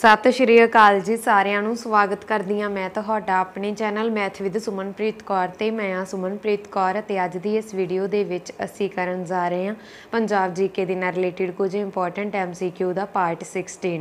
ਸਤਿ ਸ਼੍ਰੀ ਅਕਾਲ ਜੀ ਸਾਰਿਆਂ ਨੂੰ ਸਵਾਗਤ ਕਰਦੀ ਆ ਮੈਂ ਤੁਹਾਡਾ ਆਪਣੇ channel math with Sumanpreet Kaur ਤੇ ਮੈਂ ਆ ਸੁਮਨਪ੍ਰੀਤ ਕੌਰ ਤੇ ਅੱਜ ਦੀ ਇਸ ਵੀਡੀਓ ਦੇ ਵਿੱਚ ਅਸੀਂ ਕਰਨ ਜਾ ਰਹੇ ਹਾਂ ਪੰਜਾਬ ਜੀਕੇ ਦੇ ਨਾਲ ਰਿਲੇਟਡ ਕੁਝ ਇੰਪੋਰਟੈਂਟ ਐਮਸੀਕਿਊ ਦਾ ਪਾਰਟ 16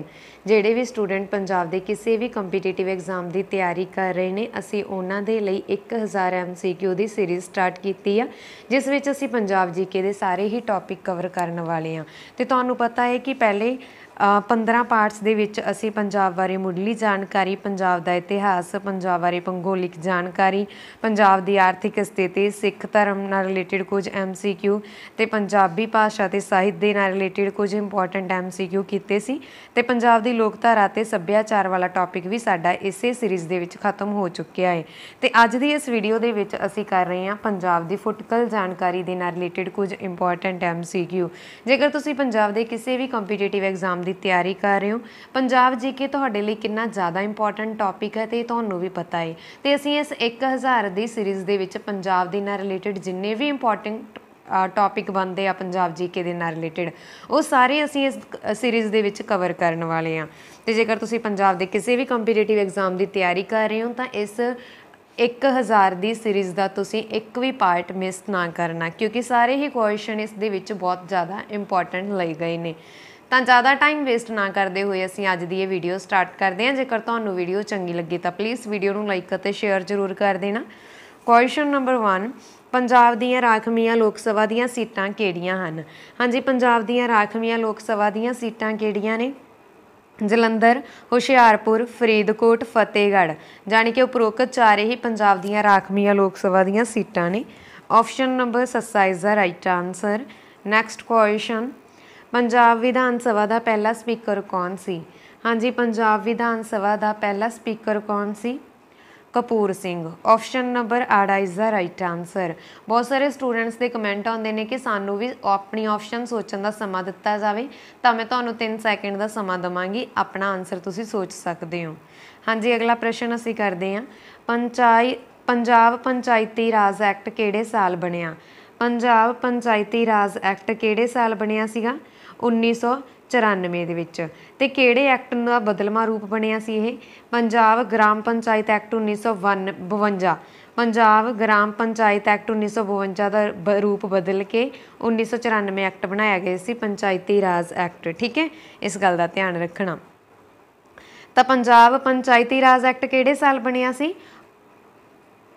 ਜਿਹੜੇ ਵੀ ਸਟੂਡੈਂਟ ਪੰਜਾਬ ਦੇ ਕਿਸੇ ਵੀ ਕੰਪੀਟੀਟਿਵ ਐਗਜ਼ਾਮ ਦੀ ਤਿਆਰੀ ਕਰ ਰਹੇ ਨੇ ਅਸੀਂ ਉਹਨਾਂ ਦੇ ਲਈ 1000 ਐਮਸੀਕਿਊ ਦੀ ਸੀਰੀਜ਼ ਸਟਾਰਟ ਕੀਤੀ ਆ ਜਿਸ ਵਿੱਚ ਅਸੀਂ ਪੰਜਾਬ ਜੀਕੇ ਦੇ ਸਾਰੇ ਹੀ ਟੌਪਿਕ ਕਵਰ ਕਰਨ ਵਾਲੇ ਆ ਤੇ ਤੁਹਾਨੂੰ ਪਤਾ ਹੈ ਕਿ ਪਹਿਲੇ 15 ਪਾਰਟਸ ਦੇ ਵਿੱਚ ਅਸੀਂ ਪੰਜਾਬ ਬਾਰੇ ਮੁੱਢਲੀ ਜਾਣਕਾਰੀ ਪੰਜਾਬ ਦਾ ਇਤਿਹਾਸ ਪੰਜਾਬ ਬਾਰੇ ਭੂਗੋਲਿਕ ਜਾਣਕਾਰੀ ਪੰਜਾਬ ਦੀ ਆਰਥਿਕ ਸਥਿਤੀ ਸਿੱਖ ਧਰਮ ਨਾਲ ਰਿਲੇਟਡ ਕੁਝ ਐਮਸੀਕਿਊ ਤੇ ਪੰਜਾਬੀ ਭਾਸ਼ਾ ਤੇ ਸਾਹਿਤ ਦੇ ਨਾਲ ਰਿਲੇਟਡ ਕੁਝ ਇੰਪੋਰਟੈਂਟ ਐਮਸੀਕਿਊ ਕੀਤੇ ਸੀ ਤੇ ਪੰਜਾਬ ਦੀ ਲੋਕਧਾਰਾ ਤੇ ਸੱਭਿਆਚਾਰ ਵਾਲਾ ਟੌਪਿਕ ਵੀ ਸਾਡਾ ਇਸੇ ਸੀਰੀਜ਼ ਦੇ ਵਿੱਚ ਖਤਮ ਹੋ ਚੁੱਕਿਆ ਹੈ ਤੇ ਅੱਜ ਦੀ ਇਸ ਵੀਡੀਓ ਦੇ ਵਿੱਚ ਅਸੀਂ ਕਰ ਰਹੇ ਹਾਂ ਪੰਜਾਬ ਦੀ ਫੁਟਕਲ ਜਾਣਕਾਰੀ ਦੇ ਨਾਲ ਰਿਲੇਟਡ ਕੁਝ ਇੰਪੋਰਟੈਂਟ ਐਮਸੀਕਿਊ ਜੇਕਰ ਤੁਸੀਂ ਪੰਜਾਬ ਦੇ ਕਿਸੇ ਵੀ ਕੰਪੀਟੀਟਿਵ ਐਗਜ਼ਾਮ ਦੀ ਤਿਆਰੀ ਕਰ ਰਹੇ ਹੋ ਪੰਜਾਬ ਜੀਕੇ ਤੁਹਾਡੇ ਲਈ ਕਿੰਨਾ ਜ਼ਿਆਦਾ ਇੰਪੋਰਟੈਂਟ ਟੌਪਿਕ ਹੈ ਤੇ ਤੁਹਾਨੂੰ ਵੀ ਪਤਾ ਹੈ ਤੇ ਅਸੀਂ ਇਸ 1000 ਦੀ ਸੀਰੀਜ਼ ਦੇ ਵਿੱਚ ਪੰਜਾਬ ਦੇ ਨਾਲ ਰਿਲੇਟਡ ਜਿੰਨੇ ਵੀ ਇੰਪੋਰਟੈਂਟ ਟੌਪਿਕ ਬਣਦੇ ਆ ਪੰਜਾਬ ਜੀਕੇ ਦੇ ਨਾਲ ਰਿਲੇਟਡ ਉਹ ਸਾਰੇ ਅਸੀਂ ਇਸ ਸੀਰੀਜ਼ ਦੇ ਵਿੱਚ ਕਵਰ ਕਰਨ ਵਾਲੇ ਆ ਤੇ ਜੇਕਰ ਤੁਸੀਂ ਪੰਜਾਬ ਦੇ ਕਿਸੇ ਵੀ ਕੰਪੀਟੀਟਿਵ ਐਗਜ਼ਾਮ ਦੀ ਤਿਆਰੀ ਕਰ ਰਹੇ ਹੋ ਤਾਂ ਇਸ 1000 ਦੀ ਸੀਰੀਜ਼ ਦਾ ਤੁਸੀਂ ਇੱਕ ਵੀ ਪਾਰਟ ਮਿਸ ਨਾ ਕਰਨਾ ਕਿਉਂਕਿ ਸਾਰੇ ਹੀ ਕੁਐਸਚਨ ਇਸ ਦੇ ਵਿੱਚ ਬਹੁਤ ਜ਼ਿਆਦਾ ਇੰਪੋਰਟੈਂਟ ਲਈ ਗਏ ਨੇ ਤਾਂ ਜ਼ਿਆਦਾ ਟਾਈਮ ਵੇਸਟ ਨਾ ਕਰਦੇ ਹੋਏ ਅਸੀਂ ਅੱਜ ਦੀ ਇਹ ਵੀਡੀਓ ਸਟਾਰਟ ਕਰਦੇ ਹਾਂ ਜੇਕਰ ਤੁਹਾਨੂੰ ਵੀਡੀਓ ਚੰਗੀ ਲੱਗੀ ਤਾਂ ਪਲੀਜ਼ ਵੀਡੀਓ ਨੂੰ ਲਾਈਕ ਅਤੇ ਸ਼ੇਅਰ ਜ਼ਰੂਰ ਕਰ ਦੇਣਾ ਕੁਐਸਚਨ ਨੰਬਰ 1 ਪੰਜਾਬ ਦੀਆਂ ਰਾਖਵੀਆਂ ਲੋਕ ਸਭਾ ਦੀਆਂ ਸੀਟਾਂ ਕਿਹੜੀਆਂ ਹਨ ਹਾਂਜੀ ਪੰਜਾਬ ਦੀਆਂ ਰਾਖਵੀਆਂ ਲੋਕ ਸਭਾ ਦੀਆਂ ਸੀਟਾਂ ਕਿਹੜੀਆਂ ਨੇ ਜਲੰਧਰ ਹੁਸ਼ਿਆਰਪੁਰ ਫਰੀਦਕੋਟ ਫਤਿਹਗੜ੍ਹ ਜਾਨੀ ਕਿ ਉਪਰੋਕਤ ਚਾਰੇ ਹੀ ਪੰਜਾਬ ਦੀਆਂ ਰਾਖਵੀਆਂ ਲੋਕ ਸਭਾ ਦੀਆਂ ਸੀਟਾਂ ਨੇ option number is the right answer next question Punjab Vidhan Sabha ਦਾ ਪਹਿਲਾ ਸਪੀਕਰ ਕੌਣ ਸੀ ਹਾਂਜੀ ਪੰਜਾਬ ਵਿਧਾਨ ਸਭਾ ਦਾ ਪਹਿਲਾ ਸਪੀਕਰ ਕੌਣ ਸੀ Kapur Singh option number 8 is the right answer ਬਹੁਤ ਸਾਰੇ ਸਟੂਡੈਂਟਸ ਦੇ ਕਮੈਂਟ ਆਉਂਦੇ ਨੇ ਕਿ ਸਾਨੂੰ ਵੀ ਆਪਣੀ ਆਪਸ਼ਨ ਸੋਚਣ ਦਾ ਸਮਾਂ ਦਿੱਤਾ ਜਾਵੇ ਤਾਂ ਮੈਂ ਤੁਹਾਨੂੰ 3 ਸੈਕਿੰਡ ਦਾ ਸਮਾਂ ਦਵਾਂਗੀ ਆਪਣਾ ਆਨਸਰ ਤੁਸੀਂ ਸੋਚ ਸਕਦੇ ਹੋ ਹਾਂਜੀ ਅਗਲਾ ਪ੍ਰਸ਼ਨ ਅਸੀਂ ਕਰਦੇ ਹਾਂ ਪੰਚਾਇਤ ਪੰਜਾਬ ਪੰਚਾਇਤੀ ਰਾਜ ਐਕਟ ਕਿਹੜੇ ਸਾਲ ਬਣਿਆ ਪੰਜਾਬ ਪੰਚਾਇਤੀ ਰਾਜ ਐਕਟ ਕਿਹੜੇ ਸਾਲ ਬਣਿਆ ਸੀਗਾ 1994 ਦੇ ਵਿੱਚ ਤੇ ਕਿਹੜੇ ਐਕਟ ਦਾ ਬਦਲਵਾਂ ਰੂਪ ਬਣਿਆ ਸੀ ਇਹ ਪੰਜਾਬ ਗ੍ਰਾਮ ਪੰਚਾਇਤ ਐਕਟ 1952 ਪੰਜਾਬ ਗ੍ਰਾਮ ਪੰਚਾਇਤ ਐਕਟ 1952 ਦਾ ਰੂਪ ਬਦਲ ਕੇ 1994 ਐਕਟ ਬਣਾਇਆ ਗਿਆ ਸੀ ਪੰਚਾਇਤੀ ਰਾਜ ਐਕਟ ਠੀਕ ਹੈ ਇਸ ਗੱਲ ਦਾ ਧਿਆਨ ਰੱਖਣਾ ਤਾਂ ਪੰਜਾਬ ਪੰਚਾਇਤੀ ਰਾਜ ਐਕਟ ਕਿਹੜੇ ਸਾਲ ਬਣਿਆ ਸੀ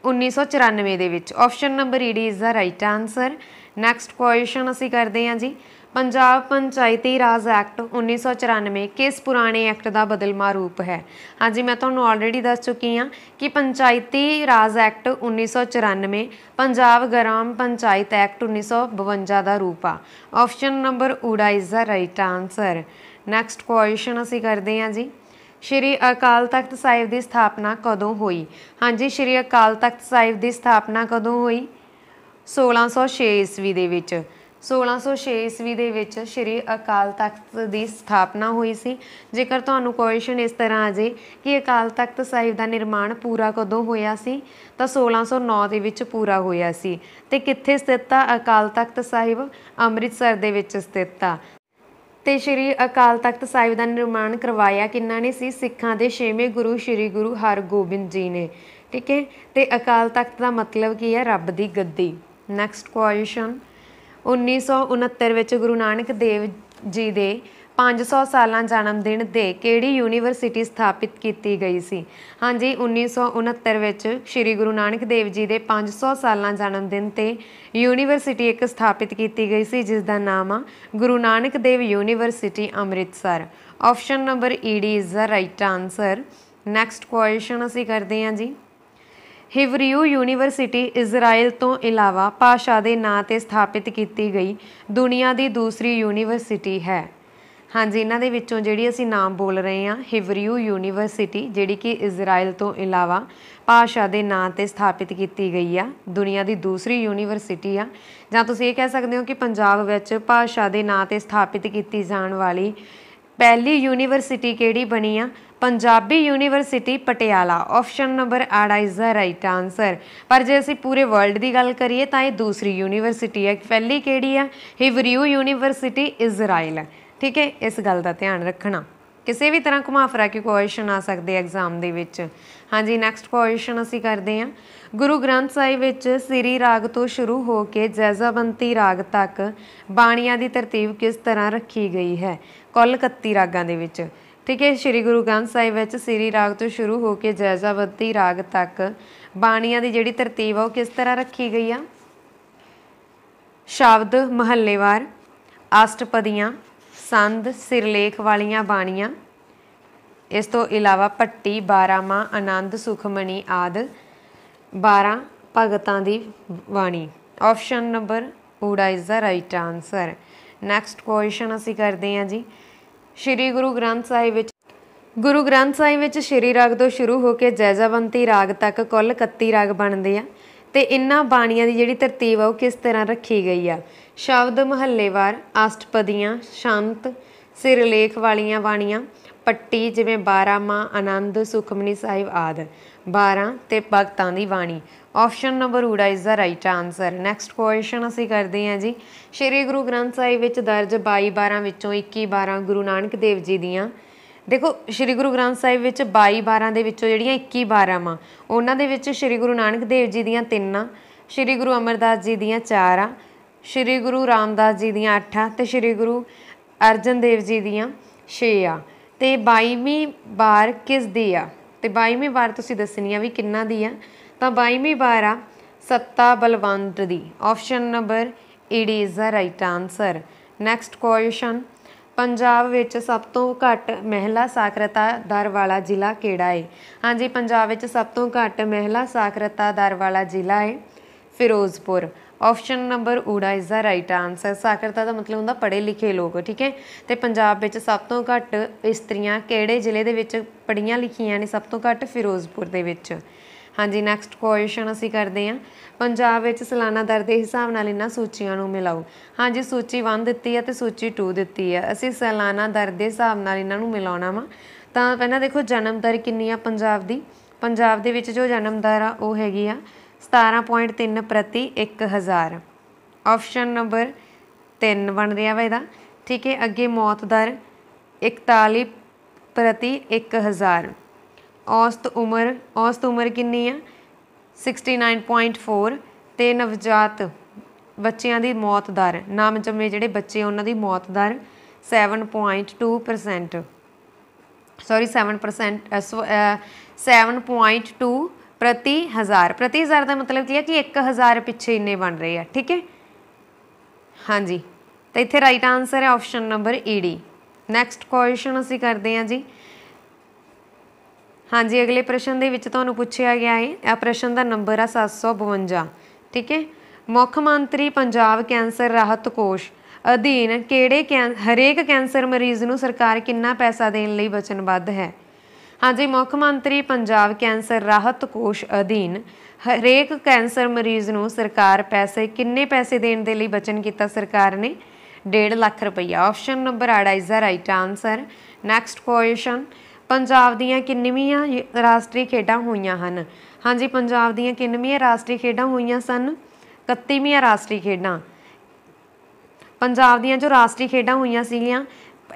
1994 ਦੇ ਵਿੱਚ ਆਪਸ਼ਨ ਨੰਬਰ ਈਡੀ is the right answer next question ਅਸੀਂ ਕਰਦੇ ਹਾਂ ਜੀ ਪੰਜਾਬ ਪੰਚਾਇਤੀ ਰਾਜ ਐਕਟ 1994 ਕਿਸ ਪੁਰਾਣੇ ਐਕਟ ਦਾ ਬਦਲਮਾ ਰੂਪ ਹੈ ਹਾਂਜੀ ਮੈਂ ਤੁਹਾਨੂੰ ਆਲਰੇਡੀ ਦੱਸ ਚੁੱਕੀ ਹਾਂ ਕਿ ਪੰਚਾਇਤੀ ਰਾਜ ਐਕਟ 1994 ਪੰਜਾਬ ਗ੍ਰਾਮ ਪੰਚਾਇਤ ਐਕਟ 1952 ਦਾ ਰੂਪ ਆ ਆਪਸ਼ਨ ਨੰਬਰ ਊੜਾ is the right answer next question ਅਸੀਂ ਕਰਦੇ ਹਾਂ ਜੀ ਸ਼੍ਰੀ ਅਕਾਲ ਤਖਤ ਸਾਹਿਬ ਦੀ ਸਥਾਪਨਾ ਕਦੋਂ ਹੋਈ ਹਾਂਜੀ ਸ਼੍ਰੀ ਅਕਾਲ ਤਖਤ ਸਾਹਿਬ ਦੀ ਸਥਾਪਨਾ ਕਦੋਂ ਹੋਈ 1606 ਈਸਵੀ ਦੇ ਵਿੱਚ 1606 ਈਸਵੀ ਦੇ ਵਿੱਚ ਸ਼੍ਰੀ ਅਕਾਲ ਤਖਤ ਦੀ ਸਥਾਪਨਾ ਹੋਈ ਸੀ ਜੇਕਰ ਤੁਹਾਨੂੰ ਕੁਐਸਚਨ ਇਸ ਤਰ੍ਹਾਂ ਆ ਜੇ ਕਿ ਅਕਾਲ ਤਖਤ ਸਾਹਿਬ ਦਾ ਨਿਰਮਾਣ ਪੂਰਾ ਕਦੋਂ ਹੋਇਆ ਸੀ ਤਾਂ 1609 ਦੇ ਵਿੱਚ ਪੂਰਾ ਹੋਇਆ ਸੀ ਤੇ ਕਿੱਥੇ ਸਥਿਤ ਆ ਅਕਾਲ ਤਖਤ ਸਾਹਿਬ ਅੰਮ੍ਰਿਤਸਰ ਦੇ ਵਿੱਚ ਸਥਿਤ ਆ ਤੇ ਸ਼੍ਰੀ ਅਕਾਲ ਤਖਤ ਸਾਹਿਬ ਦਾ ਨਿਰਮਾਣ ਕਰਵਾਇਆ ਕਿੰਨਾ ਨੇ ਸੀ ਸਿੱਖਾਂ ਦੇ 6ਵੇਂ ਗੁਰੂ ਸ਼੍ਰੀ ਗੁਰੂ ਹਰਗੋਬਿੰਦ ਜੀ ਨੇ ਠੀਕ ਹੈ ਤੇ ਅਕਾਲ ਤਖਤ ਦਾ ਮਤਲਬ ਕੀ ਹੈ ਰੱਬ ਦੀ ਗੱਦੀ ਨੈਕਸਟ ਕੁਐਸਚਨ 1969 ਵਿੱਚ ਗੁਰੂ ਨਾਨਕ ਦੇਵ ਜੀ ਦੇ 500 ਸਾਲਾਂ ਜਨਮ ਦਿਨ ਦੇ ਕਿਹੜੀ ਯੂਨੀਵਰਸਿਟੀ ਸਥਾਪਿਤ ਕੀਤੀ ਗਈ ਸੀ ਹਾਂਜੀ 1969 ਵਿੱਚ ਸ੍ਰੀ ਗੁਰੂ ਨਾਨਕ ਦੇਵ ਜੀ ਦੇ 500 ਸਾਲਾਂ ਜਨਮ ਦਿਨ ਤੇ ਯੂਨੀਵਰਸਿਟੀ ਇੱਕ ਸਥਾਪਿਤ ਕੀਤੀ ਗਈ ਸੀ ਜਿਸ ਦਾ ਨਾਮ ਆ Guru Nanak Dev university Amritsar option number ED is the right answer next question ਅਸੀਂ ਕਰਦੇ ਹਾਂ ਜੀ ਹਿਵਰੀਓ ਯੂਨੀਵਰਸਿਟੀ ਇਜ਼ਰਾਈਲ ਤੋਂ ਇਲਾਵਾ ਪਾਸ਼ਾ ਦੇ ਨਾਂ ਤੇ ਸਥਾਪਿਤ ਕੀਤੀ ਗਈ ਦੁਨੀਆ ਦੀ ਦੂਸਰੀ ਯੂਨੀਵਰਸਿਟੀ ਹੈ ਹਾਂਜੀ ਇਹਨਾਂ ਦੇ ਵਿੱਚੋਂ ਜਿਹੜੀ ਅਸੀਂ ਨਾਮ ਬੋਲ ਰਹੇ ਹਾਂ ਹਿਵਰਿਊ ਯੂਨੀਵਰਸਿਟੀ ਜਿਹੜੀ ਕਿ ਇਜ਼ਰਾਈਲ ਤੋਂ ਇਲਾਵਾ ਪਾਸ਼ਾ ਦੇ ਨਾਂ ਤੇ ਸਥਾਪਿਤ ਕੀਤੀ ਗਈ ਆ ਦੁਨੀਆ ਦੀ ਦੂਸਰੀ ਯੂਨੀਵਰਸਿਟੀ ਆ ਜਾਂ ਤੁਸੀਂ ਇਹ ਕਹਿ ਸਕਦੇ ਹੋ ਕਿ ਪੰਜਾਬ ਵਿੱਚ ਪਾਸ਼ਾ ਦੇ ਨਾਂ ਤੇ ਸਥਾਪਿਤ ਕੀਤੀ ਜਾਣ ਵਾਲੀ ਪਹਿਲੀ ਯੂਨੀਵਰਸਿਟੀ ਕਿਹੜੀ ਬਣੀ ਆ Punjabi university Patiala option number 8 is the right answer ਪਰ ਜੇ ਅਸੀਂ ਪੂਰੇ ਵਰਲਡ ਦੀ ਗੱਲ ਕਰੀਏ ਤਾਂ ਇਹ ਦੂਸਰੀ ਯੂਨੀਵਰਸਿਟੀ ਹੈ ਪਹਿਲੀ ਕਿਹੜੀ ਆ ਹਿਵਰਿਊ ਯੂਨੀਵਰਸਿਟੀ ਇਜ਼ਰਾਈਲ ਠੀਕ ਹੈ ਇਸ ਗੱਲ ਦਾ ਧਿਆਨ ਰੱਖਣਾ ਕਿਸੇ ਵੀ ਤਰ੍ਹਾਂ ਘੁਮਾ ਫਰਾ ਕੇ ਕੁਐਸਚਨ ਆ ਸਕਦੇ ਐਗਜ਼ਾਮ ਦੇ ਵਿੱਚ ਹਾਂਜੀ ਨੈਕਸਟ ਕੁਐਸਚਨ ਅਸੀਂ ਕਰਦੇ ਹਾਂ ਗੁਰੂ ਗ੍ਰੰਥ ਸਾਹਿਬ ਵਿੱਚ ਸ੍ਰੀ ਰਾਗ ਤੋਂ ਸ਼ੁਰੂ ਹੋ ਕੇ ਜੈਜ਼ਾਬੰਤੀ ਰਾਗ ਤੱਕ ਬਾਣੀਆਂ ਦੀ ਤਰਤੀਬ ਕਿਸ ਤਰ੍ਹਾਂ ਰੱਖੀ ਗਈ ਹੈ ਕੁੱਲ 31 ਰਾਗਾਂ ਦੇ ਵਿੱਚ ਠੀਕ ਹੈ ਸ੍ਰੀ ਗੁਰੂ ਗ੍ਰੰਥ ਸਾਹਿਬ ਵਿੱਚ ਸ੍ਰੀ ਰਾਗ ਤੋਂ ਸ਼ੁਰੂ ਹੋ ਕੇ ਜੈਜ਼ਾਬੰਤੀ ਰਾਗ ਤੱਕ ਬਾਣੀਆਂ ਦੀ ਜਿਹੜੀ ਤਰਤੀਬ ਆ ਉਹ ਕਿਸ ਤਰ੍ਹਾਂ ਰੱਖੀ ਗਈ ਆ ਸ਼ਬਦ ਮਹੱਲੇਵਾਰ ਅਸ਼ਟਪਦੀਆਂ ਸੰਦ ਸਿਰਲੇਖ ਵਾਲੀਆਂ ਬਾਣੀਆਂ ਇਸ ਤੋਂ ਇਲਾਵਾ ਪੱਟੀ 12ਵਾਂ ਆਨੰਦ ਸੁਖਮਣੀ ਆਦ 12 ਭਗਤਾਂ ਦੀ ਬਾਣੀ ਆਪਸ਼ਨ ਨੰਬਰ ਊੜਾ is the right answer next question ਅਸੀਂ ਕਰਦੇ ਹਾਂ ਜੀ ਸ਼੍ਰੀ ਗੁਰੂ ਗ੍ਰੰਥ ਸਾਹਿਬ ਵਿੱਚ ਗੁਰੂ ਗ੍ਰੰਥ ਸਾਹਿਬ ਵਿੱਚ ਸ਼੍ਰੀ ਰਾਗ ਤੋਂ ਸ਼ੁਰੂ ਹੋ ਕੇ ਜੈਜਾਵੰਤੀ ਰਾਗ ਤੱਕ ਕੁੱਲ 31 ਰਾਗ ਬਣਦੇ ਆ ਤੇ ਇਨ੍ਹਾਂ ਬਾਣੀਆਂ ਦੀ ਜਿਹੜੀ ਤਰਤੀਬ ਆ ਉਹ ਕਿਸ ਤਰ੍ਹਾਂ ਰੱਖੀ ਗਈ ਆ ਸ਼ਬਦ ਮਹੱਲੇਵਾਰ ਅਸ਼ਟਪਦੀਆਂ ਸ਼ਾਂਤ ਸਿਰਲੇਖ ਵਾਲੀਆਂ ਬਾਣੀਆਂ ਪੱਟੀ ਜਿਵੇਂ 12 ਮਾ ਆਨੰਦ ਸੁਖਮਨੀ ਸਾਹਿਬ ਆਦ 12 ਤੇ ਭਗਤਾਂ ਦੀ ਬਾਣੀ ਆਪਸ਼ਨ ਨੰਬਰ ਊੜਾ is the right answer next question ਅਸੀਂ ਕਰਦੇ ਹਾਂ ਜੀ ਸ਼੍ਰੀ ਗੁਰੂ ਗ੍ਰੰਥ ਸਾਹਿਬ ਵਿੱਚ ਦਰਜ 22 12 ਵਿੱਚੋਂ 21 12 ਗੁਰੂ ਨਾਨਕ ਦੇਵ ਜੀ ਦੀਆਂ ਦੇਖੋ ਸ੍ਰੀ ਗੁਰੂ ਗ੍ਰੰਥ ਸਾਹਿਬ ਵਿੱਚ 22 12 ਦੇ ਵਿੱਚੋਂ ਜਿਹੜੀਆਂ 21 12 ਮਾਂ ਉਹਨਾਂ ਦੇ ਵਿੱਚ ਸ੍ਰੀ ਗੁਰੂ ਨਾਨਕ ਦੇਵ ਜੀ ਦੀਆਂ 3 ਆ ਸ੍ਰੀ ਗੁਰੂ ਅਮਰਦਾਸ ਜੀ ਦੀਆਂ 4 ਆ ਸ੍ਰੀ ਗੁਰੂ ਰਾਮਦਾਸ ਜੀ ਦੀਆਂ 8 ਆ ਤੇ ਸ੍ਰੀ ਗੁਰੂ ਅਰਜਨ ਦੇਵ ਜੀ ਦੀਆਂ 6 ਆ ਤੇ 22ਵੀਂ ਬਾਰ ਕਿਸ ਦੀ ਆ ਤੇ 22ਵੀਂ ਬਾਰ ਤੁਸੀਂ ਦੱਸਣੀ ਆ ਵੀ ਕਿੰਨਾ ਦੀ ਆ ਤਾਂ 22ਵੀਂ ਬਾਰ ਆ ਸੱਤਾ ਬਲਵੰਤ ਦੀ ਆਪਸ਼ਨ ਨੰਬਰ ਏ is the right answer next question Punjab ਵਿੱਚ ਸਭ ਤੋਂ ਘੱਟ ਮਹਿਲਾ ਸਾਖਰਤਾ ਦਰ ਵਾਲਾ ਜ਼ਿਲ੍ਹਾ ਕਿਹੜਾ ਹੈ ਹਾਂਜੀ ਪੰਜਾਬ ਵਿੱਚ ਸਭ ਤੋਂ ਘੱਟ ਮਹਿਲਾ ਸਾਖਰਤਾ ਦਰ ਵਾਲਾ ਜ਼ਿਲ੍ਹਾ ਹੈ ਫਿਰੋਜ਼ਪੁਰ ਆਪਸ਼ਨ ਨੰਬਰ ਊੜਾ ਇਜ਼ ਦਾ ਰਾਈਟ ਆਨਸਰ ਸਾਖਰਤਾ ਦਾ ਮਤਲਬ ਹੁੰਦਾ ਪੜ੍ਹੇ ਲਿਖੇ ਲੋਕ ਠੀਕ ਹੈ ਤੇ ਪੰਜਾਬ ਵਿੱਚ ਸਭ ਤੋਂ ਘੱਟ ਇਸਤਰੀਆਂ ਕਿਹੜੇ ਜ਼ਿਲ੍ਹੇ ਦੇ ਵਿੱਚ ਪੜ੍ਹੀਆਂ ਲਿਖੀਆਂ ਨੇ ਸਭ ਤੋਂ ਘੱਟ ਫਿਰੋਜ਼ਪੁਰ ਦੇ ਵਿੱਚ ਹਾਂਜੀ ਨੈਕਸਟ ਕੁਐਸਚਨ ਅਸੀਂ ਕਰਦੇ ਹਾਂ ਪੰਜਾਬ ਵਿੱਚ ਸਾਲਾਨਾ ਦਰ ਦੇ ਹਿਸਾਬ ਨਾਲ ਇਹਨਾਂ ਸੂਚੀਆਂ ਨੂੰ ਮਿਲਾਓ ਹਾਂਜੀ ਸੂਚੀ 1 ਦਿੱਤੀ ਹੈ ਤੇ ਸੂਚੀ 2 ਦਿੱਤੀ ਹੈ ਅਸੀਂ ਸਾਲਾਨਾ ਦਰ ਦੇ ਹਿਸਾਬ ਨਾਲ ਇਹਨਾਂ ਨੂੰ ਮਿਲਾਉਣਾ ਵਾ ਤਾਂ ਪਹਿਲਾਂ ਦੇਖੋ ਜਨਮ ਦਰ ਕਿੰਨੀ ਆ ਪੰਜਾਬ ਦੀ ਪੰਜਾਬ ਦੇ ਵਿੱਚ ਜੋ ਜਨਮ ਦਰ ਆ ਉਹ ਹੈਗੀ ਆ 17.3 ਪ੍ਰਤੀ 1000 ਆਪਸ਼ਨ ਨੰਬਰ 3 ਬਣ ਰਿਹਾ ਵਾ ਇਹਦਾ ਠੀਕ ਹੈ ਅੱਗੇ ਮੌਤ ਦਰ 41 ਪ੍ਰਤੀ 1000 ਔਸਤ ਉਮਰ ਔਸਤ ਉਮਰ ਕਿੰਨੀ ਆ 69.4 ਤੇ ਨਵਜਾਤ ਬੱਚਿਆਂ ਦੀ ਮੌਤ ਦਰ ਨਾਮ ਜੰਮੇ ਜਿਹੜੇ ਬੱਚੇ ਉਹਨਾਂ ਦੀ ਮੌਤ ਦਰ 7.2% ਸੌਰੀ 7% 7.2 ਪ੍ਰਤੀ ਹਜ਼ਾਰ ਪ੍ਰਤੀ ਹਜ਼ਾਰ ਦਾ ਮਤਲਬ ਕੀ ਹੈ ਕਿ 1000 ਪਿੱਛੇ ਇੰਨੇ ਬਣ ਰਹੇ ਆ ਠੀਕ ਹੈ ਹਾਂਜੀ ਤਾਂ ਇੱਥੇ ਰਾਈਟ ਆਨਸਰ ਹੈ ਆਪਸ਼ਨ ਨੰਬਰ ਈਡੀ ਨੈਕਸਟ ਕੁਐਸਚਨ ਅਸੀਂ ਕਰਦੇ ਹਾਂ ਜੀ ਹਾਂਜੀ ਅਗਲੇ ਪ੍ਰਸ਼ਨ ਦੇ ਵਿੱਚ ਤੁਹਾਨੂੰ ਪੁੱਛਿਆ ਗਿਆ ਹੈ ਇਹ ਪ੍ਰਸ਼ਨ ਦਾ ਨੰਬਰ ਆ 752 ਠੀਕ ਹੈ ਮੁੱਖ ਮੰਤਰੀ ਪੰਜਾਬ ਕੈਂਸਰ ਰਾਹਤ ਕੋਸ਼ ਅਧੀਨ ਕਿਹੜੇ ਹਰੇਕ ਕੈਂਸਰ ਮਰੀਜ਼ ਨੂੰ ਸਰਕਾਰ ਕਿੰਨਾ ਪੈਸਾ ਦੇਣ ਲਈ ਵਚਨਬੱਧ ਹੈ ਹਾਂਜੀ ਮੁੱਖ ਮੰਤਰੀ ਪੰਜਾਬ ਕੈਂਸਰ ਰਾਹਤ ਕੋਸ਼ ਅਧੀਨ ਹਰੇਕ ਕੈਂਸਰ ਮਰੀਜ਼ ਨੂੰ ਸਰਕਾਰ ਪੈਸੇ ਕਿੰਨੇ ਪੈਸੇ ਦੇਣ ਦੇ ਲਈ ਵਚਨ ਕੀਤਾ ਸਰਕਾਰ ਨੇ 1.5 ਲੱਖ ਰੁਪਈਆ option number 8 is the right answer next question Punjab ਦੀਆਂ ਕਿੰਨੀਆਂ ਰਾਸ਼ਟਰੀ ਖੇਡਾਂ ਹੋਈਆਂ ਹਨ ਹਾਂਜੀ ਪੰਜਾਬ ਦੀਆਂ ਕਿੰਨੀਆਂ ਰਾਸ਼ਟਰੀ ਖੇਡਾਂ ਹੋਈਆਂ ਸਨ 31ਵੀਆਂ ਰਾਸ਼ਟਰੀ ਖੇਡਾਂ ਪੰਜਾਬ ਦੀਆਂ ਜੋ ਰਾਸ਼ਟਰੀ ਖੇਡਾਂ ਹੋਈਆਂ ਸੀਗੀਆਂ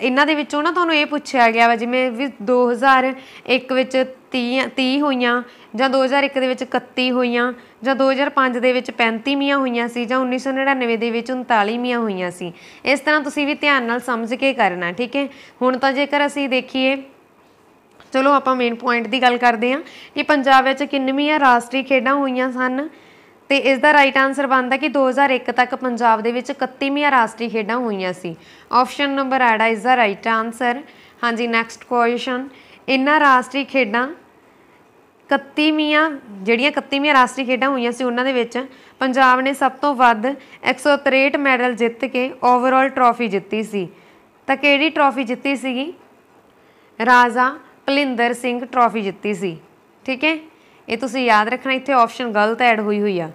ਇਹਨਾਂ ਦੇ ਵਿੱਚੋਂ ਨਾ ਤੁਹਾਨੂੰ ਇਹ ਪੁੱਛਿਆ ਗਿਆ ਵਾ ਜਿਵੇਂ ਵੀ 2001 ਵਿੱਚ 30 30 ਹੋਈਆਂ ਜਾਂ 2001 ਦੇ ਵਿੱਚ 31 ਹੋਈਆਂ ਜਾਂ 2005 ਦੇ ਵਿੱਚ 35ਵੀਆਂ ਹੋਈਆਂ ਸੀ ਜਾਂ 1999 ਦੇ ਵਿੱਚ 39ਵੀਆਂ ਹੋਈਆਂ ਸੀ ਇਸ ਤਰ੍ਹਾਂ ਤੁਸੀਂ ਵੀ ਧਿਆਨ ਨਾਲ ਸਮਝ ਕੇ ਕਰਨਾ ਠੀਕ ਹੈ ਹੁਣ ਤਾਂ ਜੇਕਰ ਅਸੀਂ ਦੇਖੀਏ ਚਲੋ ਆਪਾਂ ਮੇਨ ਪੁਆਇੰਟ ਦੀ ਗੱਲ ਕਰਦੇ ਹਾਂ ਕਿ ਪੰਜਾਬ ਵਿੱਚ ਕਿੰਨੀਆਂ ਰਾਸ਼ਟਰੀ ਖੇਡਾਂ ਹੋਈਆਂ ਸਨ ਤੇ ਇਸ ਦਾ ਰਾਈਟ ਆਨਸਰ ਬਣਦਾ ਕਿ 2001 ਤੱਕ ਪੰਜਾਬ ਦੇ ਵਿੱਚ 31ਵੀਂ ਰਾਸ਼ਟਰੀ ਖੇਡਾਂ ਹੋਈਆਂ ਸੀ option number 8 is the right answer ਹਾਂਜੀ ਨੈਕਸਟ ਕੁਐਸਚਨ ਇਨ੍ਹਾਂ ਰਾਸ਼ਟਰੀ ਖੇਡਾਂ 31ਵੀਆਂ ਜਿਹੜੀਆਂ 31ਵੀਆਂ ਰਾਸ਼ਟਰੀ ਖੇਡਾਂ ਹੋਈਆਂ ਸੀ ਉਹਨਾਂ ਦੇ ਵਿੱਚ ਪੰਜਾਬ ਨੇ ਸਭ ਤੋਂ ਵੱਧ 163 ਮੈਡਲ ਜਿੱਤ ਕੇ ਓਵਰਆਲ ਟਰੋਫੀ ਜਿੱਤੀ ਸੀ ਤਾਂ ਕਿਹੜੀ ਟਰੋਫੀ ਜਿੱਤੀ ਸੀਗੀ ਰਾਜਾ ਭਲਿੰਦਰ ਸਿੰਘ ਟਰਾਫੀ ਜਿੱਤੀ ਸੀ ਠੀਕ ਹੈ ਇਹ ਤੁਸੀਂ ਯਾਦ ਰੱਖਣਾ ਇੱਥੇ ਆਪਸ਼ਨ ਗਲਤ ਐਡ ਹੋਈ ਹੋਈ ਆ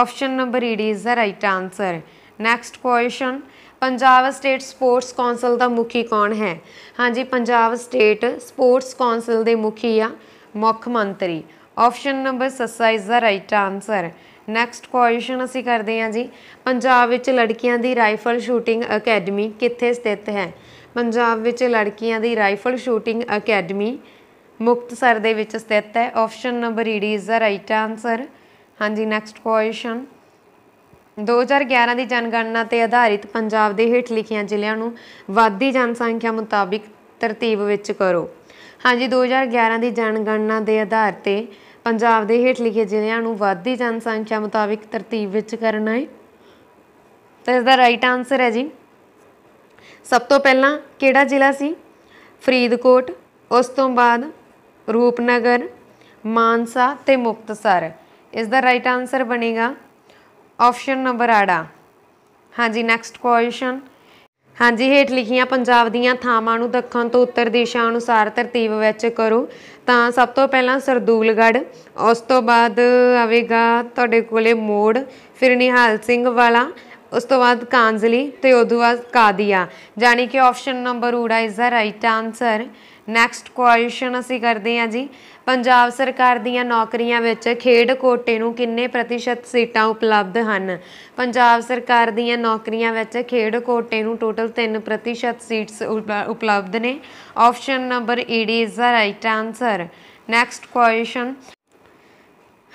ਆਪਸ਼ਨ ਨੰਬਰ ਈ is the right answer next question Punjab State Sports Council ਦਾ ਮੁਖੀ ਕੌਣ ਹੈ ਹਾਂਜੀ ਪੰਜਾਬ ਸਟੇਟ ਸਪੋਰਟਸ ਕਾਉਂਸਲ ਦੇ ਮੁਖੀ ਆ ਮੁੱਖ ਮੰਤਰੀ ਆਪਸ਼ਨ ਨੰਬਰ ਸੱਸਾ is the right answer next question ਅਸੀਂ ਕਰਦੇ ਹਾਂ ਜੀ ਪੰਜਾਬ ਵਿੱਚ ਲੜਕੀਆਂ ਦੀ ਰਾਈਫਲ ਸ਼ੂਟਿੰਗ ਅਕੈਡਮੀ ਕਿੱਥੇ ਸਥਿਤ ਹੈ ਪੰਜਾਬ ਵਿੱਚ ਲੜਕੀਆਂ ਦੀ ਰਾਈਫਲ ਸ਼ੂਟਿੰਗ ਅਕੈਡਮੀ ਮੁਕਤਸਰ ਦੇ ਵਿੱਚ ਸਥਿਤ ਹੈ ਆਪਸ਼ਨ ਨੰਬਰ ਡੀ ਇਜ਼ ਦਾ ਰਾਈਟ ਆਨਸਰ ਹਾਂਜੀ ਨੈਕਸਟ ਕੁਐਸਚਨ 2011 ਦੀ ਜਨਗਣਨਾ ਤੇ ਆਧਾਰਿਤ ਪੰਜਾਬ ਦੇ ਹੇਠ ਲਿਖੀਆਂ ਜ਼ਿਲ੍ਹਿਆਂ ਨੂੰ ਵਾਧੀ ਜਨਸੰਖਿਆ ਮੁਤਾਬਿਕ ਤਰਤੀਬ ਵਿੱਚ ਕਰੋ ਹਾਂਜੀ 2011 ਦੀ ਜਨਗਣਨਾ ਦੇ ਆਧਾਰ ਤੇ ਪੰਜਾਬ ਦੇ ਹੇਠ ਲਿਖੇ ਜ਼ਿਲ੍ਹਿਆਂ ਨੂੰ ਵਾਧੀ ਜਨਸੰਖਿਆ ਮੁਤਾਬਿਕ ਤਰਤੀਬ ਵਿੱਚ ਕਰਨਾ ਹੈ ਤਾਂ ਇਸ ਦਾ ਰਾਈਟ ਆਨਸਰ ਹੈ ਜੀ ਸਭ ਤੋਂ ਪਹਿਲਾਂ ਕਿਹੜਾ ਜ਼ਿਲ੍ਹਾ ਸੀ ਫਰੀਦਕੋਟ ਉਸ ਤੋਂ ਬਾਅਦ ਰੂਪਨਗਰ ਮਾਨਸਾ ਤੇ Muktsar is the right answer ਬਣੇਗਾ ਆਪਸ਼ਨ ਨੰਬਰ 8 ਹਾਂਜੀ ਨੈਕਸਟ ਕੁਐਸਚਨ ਹਾਂਜੀ ਹੇਠ ਲਿਖੀਆਂ ਪੰਜਾਬ ਦੀਆਂ ਥਾਵਾਂ ਨੂੰ ਦੱਖਣ ਤੋਂ ਉੱਤਰ ਦਿਸ਼ਾ ਅਨੁਸਾਰ ਤਰਤੀਬ ਵਿੱਚ ਕਰੋ ਤਾਂ ਸਭ ਤੋਂ ਪਹਿਲਾਂ ਸਰਦੂਲਗੜ੍ਹ ਉਸ ਤੋਂ ਬਾਅਦ ਆਵੇਗਾ ਤੁਹਾਡੇ ਕੋਲੇ ਮੋੜ ਫਿਰ ਨਿਹਾਲ ਸਿੰਘ ਵਾਲਾ ਉਸ ਤੋਂ ਬਾਅਦ ਕਾਂਜ਼ਲੀ ਤੇ ਉਦੋਂ ਬਾਅਦ ਕਾਦੀਆ ਜਾਨੀ ਕਿ ਆਪਸ਼ਨ ਨੰਬਰ ਊੜਾ is the right answer next question ਅਸੀਂ ਕਰਦੇ ਹਾਂ ਜੀ ਪੰਜਾਬ ਸਰਕਾਰ ਦੀਆਂ ਨੌਕਰੀਆਂ ਵਿੱਚ ਖੇਡ ਕੋਟੇ ਨੂੰ ਕਿੰਨੇ ਪ੍ਰਤੀਸ਼ਤ ਸੀਟਾਂ ਉਪਲਬਧ ਹਨ ਪੰਜਾਬ ਸਰਕਾਰ ਦੀਆਂ ਨੌਕਰੀਆਂ ਵਿੱਚ ਖੇਡ ਕੋਟੇ ਨੂੰ ਟੋਟਲ 3% ਪ੍ਰਤੀਸ਼ਤ ਸੀਟਸ ਉਪਲਬਧ ਨੇ ਆਪਸ਼ਨ ਨੰਬਰ ਈਡੀ is the right answer next question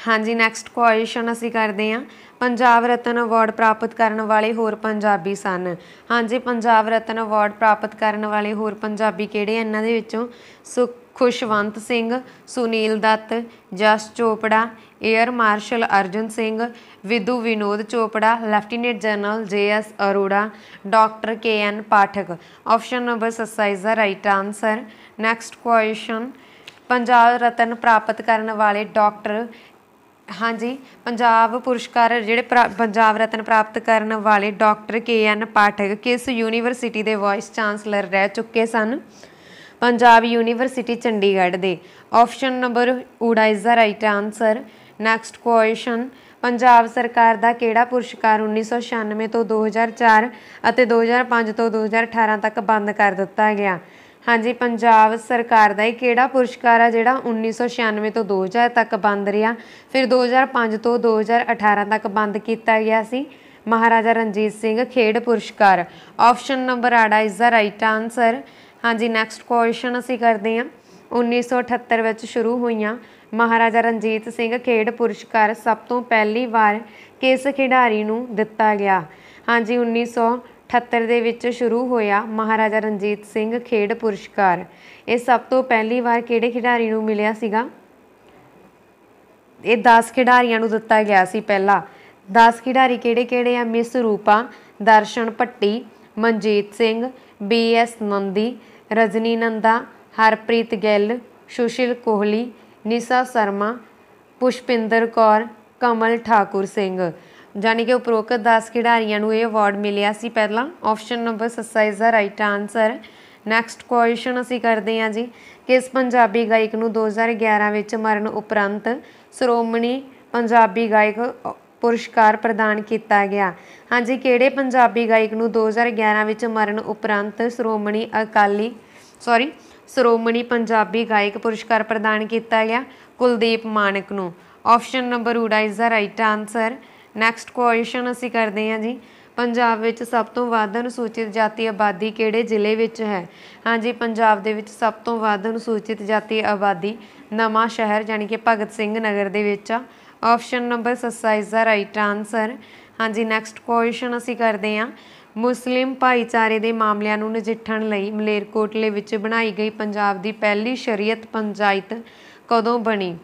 ਹਾਂਜੀ ਨੈਕਸਟ ਕੁਐਸਚਨ ਅਸੀਂ ਕਰਦੇ ਹਾਂ ਪੰਜਾਬ ਰਤਨ ਅਵਾਰਡ ਪ੍ਰਾਪਤ ਕਰਨ ਵਾਲੇ ਹੋਰ ਪੰਜਾਬੀ ਸਨ ਹਾਂਜੀ ਪੰਜਾਬ ਰਤਨ ਅਵਾਰਡ ਪ੍ਰਾਪਤ ਕਰਨ ਵਾਲੇ ਹੋਰ ਪੰਜਾਬੀ ਕਿਹੜੇ ਇਹਨਾਂ ਦੇ ਵਿੱਚੋਂ ਸੁ Khushwant Singh Sunil Dutt Jas Chopra Air Marshal Arjan Singh Vidhu Vinod Chopra Lieutenant General J S Arora doctor K N Pathak option number 27 is the right answer next question Punjab Ratan ਪ੍ਰਾਪਤ ਕਰਨ ਵਾਲੇ ਡਾਕਟਰ ਹਾਂਜੀ ਪੰਜਾਬ ਪੁਰਸਕਾਰ ਜਿਹੜੇ ਪੰਜਾਬ ਰਤਨ ਪ੍ਰਾਪਤ ਕਰਨ ਵਾਲੇ ਡਾਕਟਰ ਕੇ ਐਨ ਪਾਠਕ ਕਿਸ ਯੂਨੀਵਰਸਿਟੀ ਦੇ ਵਾਈਸ ਚਾਂਸਲਰ ਰਹਿ ਚੁੱਕੇ ਸਨ ਪੰਜਾਬ ਯੂਨੀਵਰਸਿਟੀ ਚੰਡੀਗੜ੍ਹ ਦੇ ਆਪਸ਼ਨ ਨੰਬਰ ਊੜਾ is the right answer next question Punjab ਸਰਕਾਰ ਦਾ ਕਿਹੜਾ ਪੁਰਸਕਾਰ 1996 ਤੋਂ 2004 ਅਤੇ 2005 ਤੋਂ 2018 ਤੱਕ ਬੰਦ ਕਰ ਦਿੱਤਾ ਗਿਆ ਹਾਂਜੀ ਪੰਜਾਬ ਸਰਕਾਰ ਦਾ ਇਹ ਕਿਹੜਾ ਪੁਰਸਕਾਰ ਆ ਜਿਹੜਾ 1996 ਤੋਂ 2000 ਤੱਕ ਬੰਦ ਰਿਹਾ ਫਿਰ 2005 ਤੋਂ 2018 ਤੱਕ ਬੰਦ ਕੀਤਾ ਗਿਆ ਸੀ ਮਹਾਰਾਜਾ ਰਣਜੀਤ ਸਿੰਘ ਖੇਡ ਪੁਰਸਕਾਰ option number 8 is the right answer ਹਾਂਜੀ ਨੈਕਸਟ ਕੁਐਸਚਨ ਅਸੀਂ ਕਰਦੇ ਹਾਂ 1978 ਵਿੱਚ ਸ਼ੁਰੂ ਹੋਈਆਂ ਮਹਾਰਾਜਾ ਰਣਜੀਤ ਸਿੰਘ ਖੇਡ ਪੁਰਸਕਾਰ ਸਭ ਤੋਂ ਪਹਿਲੀ ਵਾਰ ਕਿਸ ਖਿਡਾਰੀ ਨੂੰ ਦਿੱਤਾ ਗਿਆ ਹਾਂਜੀ 1900 1978 ਦੇ ਵਿੱਚ ਸ਼ੁਰੂ ਹੋਇਆ ਮਹਾਰਾਜਾ ਰਣਜੀਤ ਸਿੰਘ ਖੇਡ ਪੁਰਸਕਾਰ ਇਹ ਸਭ ਤੋਂ ਪਹਿਲੀ ਵਾਰ ਕਿਹੜੇ ਖਿਡਾਰੀ ਨੂੰ ਮਿਲਿਆ ਸੀਗਾ ਇਹ 10 ਖਿਡਾਰੀਆਂ ਨੂੰ ਦਿੱਤਾ ਗਿਆ ਸੀ ਪਹਿਲਾ 10 ਖਿਡਾਰੀ ਕਿਹੜੇ-ਕਿਹੜੇ ਆ ਮਿਸ ਰੂਪਾ ਦਰਸ਼ਨ ਪੱਟੀ ਮਨਜੀਤ ਸਿੰਘ ਬੀਐਸ ਨੰਦੀ ਰਜਨੀ ਨੰਦਾ ਹਰਪ੍ਰੀਤ ਗੈਲ ਸੁਸ਼ੀਲ ਕੋਹਲੀ ਨਿਸਾ ਸ਼ਰਮਾ ਪੁਸ਼ਪਿੰਦਰ ਕੌਰ ਕਮਲ ਠਾਕੁਰ ਸਿੰਘ ਜਾਨੀ ਕਿ ਉਪਰੋਕਤ 10 ਖਿਡਾਰੀਆਂ ਨੂੰ ਇਹ ਅਵਾਰਡ ਮਿਲਿਆ ਸੀ ਪਹਿਲਾਂ option number 27 the right answer next question ਅਸੀਂ ਕਰਦੇ ਹਾਂ ਜੀ ਕਿਸ ਪੰਜਾਬੀ ਗਾਇਕ ਨੂੰ 2011 ਵਿੱਚ ਮਰਨ ਉਪਰੰਤ ਸ਼੍ਰੋਮਣੀ ਪੰਜਾਬੀ ਗਾਇਕ ਪੁਰਸਕਾਰ ਪ੍ਰਦਾਨ ਕੀਤਾ ਗਿਆ ਹਾਂਜੀ ਕਿਹੜੇ ਪੰਜਾਬੀ ਗਾਇਕ ਨੂੰ 2011 ਵਿੱਚ ਮਰਨ ਉਪਰੰਤ ਸ਼੍ਰੋਮਣੀ ਅਕਾਲੀ ਸੌਰੀ ਸ਼੍ਰੋਮਣੀ ਪੰਜਾਬੀ ਗਾਇਕ ਪੁਰਸਕਾਰ ਪ੍ਰਦਾਨ ਕੀਤਾ ਗਿਆ ਕੁਲਦੀਪ ਮਾਨਕ ਨੂੰ ਆਪਸ਼ਨ ਨੰਬਰ ਊੜਾ is the right answer next question ਅਸੀਂ ਕਰਦੇ ਹਾਂ ਜੀ ਪੰਜਾਬ ਵਿੱਚ ਸਭ ਤੋਂ ਵੱਧ ਅਨੁਸੂਚਿਤ ਜਾਤੀ ਆਬਾਦੀ ਕਿਹੜੇ ਜ਼ਿਲ੍ਹੇ ਵਿੱਚ ਹੈ ਹਾਂਜੀ ਪੰਜਾਬ ਦੇ ਵਿੱਚ ਸਭ ਤੋਂ ਵੱਧ ਅਨੁਸੂਚਿਤ ਜਾਤੀ ਆਬਾਦੀ ਨਵਾਂ ਸ਼ਹਿਰ ਯਾਨੀ ਕਿ ਭਗਤ ਸਿੰਘ ਨਗਰ ਦੇ ਵਿੱਚ ਆ option number is the right answer ਹਾਂਜੀ ਨੈਕਸਟ ਕੁਐਸਚਨ ਅਸੀਂ ਕਰਦੇ ਹਾਂ ਮੁਸਲਿਮ ਭਾਈਚਾਰੇ ਦੇ ਮਾਮਲਿਆਂ ਨੂੰ ਨਜਿੱਠਣ ਲਈ ਮਲੇਰਕੋਟਲੇ ਵਿੱਚ ਬਣਾਈ ਗਈ ਪੰਜਾਬ ਦੀ ਪਹਿਲੀ ਸ਼ਰੀਅਤ ਪੰਚਾਇਤ ਕਦੋਂ ਬਣੀ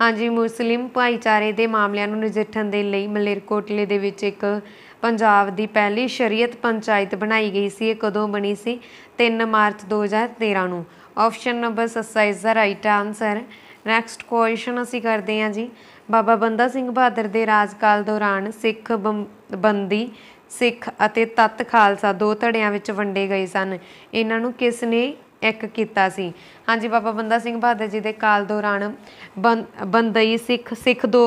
ਹਾਂਜੀ ਮੁਸਲਿਮ ਭਾਈਚਾਰੇ ਦੇ ਮਾਮਲਿਆਂ ਨੂੰ ਨਜਿੱਠਣ ਦੇ ਲਈ ਮਲੇਰਕੋਟਲੇ ਦੇ ਵਿੱਚ ਇੱਕ ਪੰਜਾਬ ਦੀ ਪਹਿਲੀ ਸ਼ਰੀਅਤ ਪੰਚਾਇਤ ਬਣਾਈ ਗਈ ਸੀ ਇਹ ਕਦੋਂ ਬਣੀ ਸੀ 3 ਮਾਰਚ 2013 ਨੂੰ option number 27 is the right answer next question ਅਸੀਂ ਕਰਦੇ ਹਾਂ ਜੀ ਬਾਬਾ ਬੰਦਾ ਸਿੰਘ ਬਹਾਦਰ ਦੇ ਰਾਜਕਾਲ ਦੌਰਾਨ ਸਿੱਖ ਬੰਦੀ ਸਿੱਖ ਅਤੇ ਤਤ ਖਾਲਸਾ ਦੋ ਧੜਿਆਂ ਵਿੱਚ ਵੰਡੇ ਗਏ ਸਨ ਇਹਨਾਂ ਨੂੰ ਕਿਸ ਨੇ ਇੱਕ ਕੀਤਾ ਸੀ ਹਾਂਜੀ ਬਾਬਾ ਬੰਦਾ ਸਿੰਘ ਬਹਾਦਰ ਜੀ ਦੇ ਕਾਲ ਦੌਰਾਨ ਬੰਦਈ ਸਿੱਖ ਸਿੱਖ ਦੋ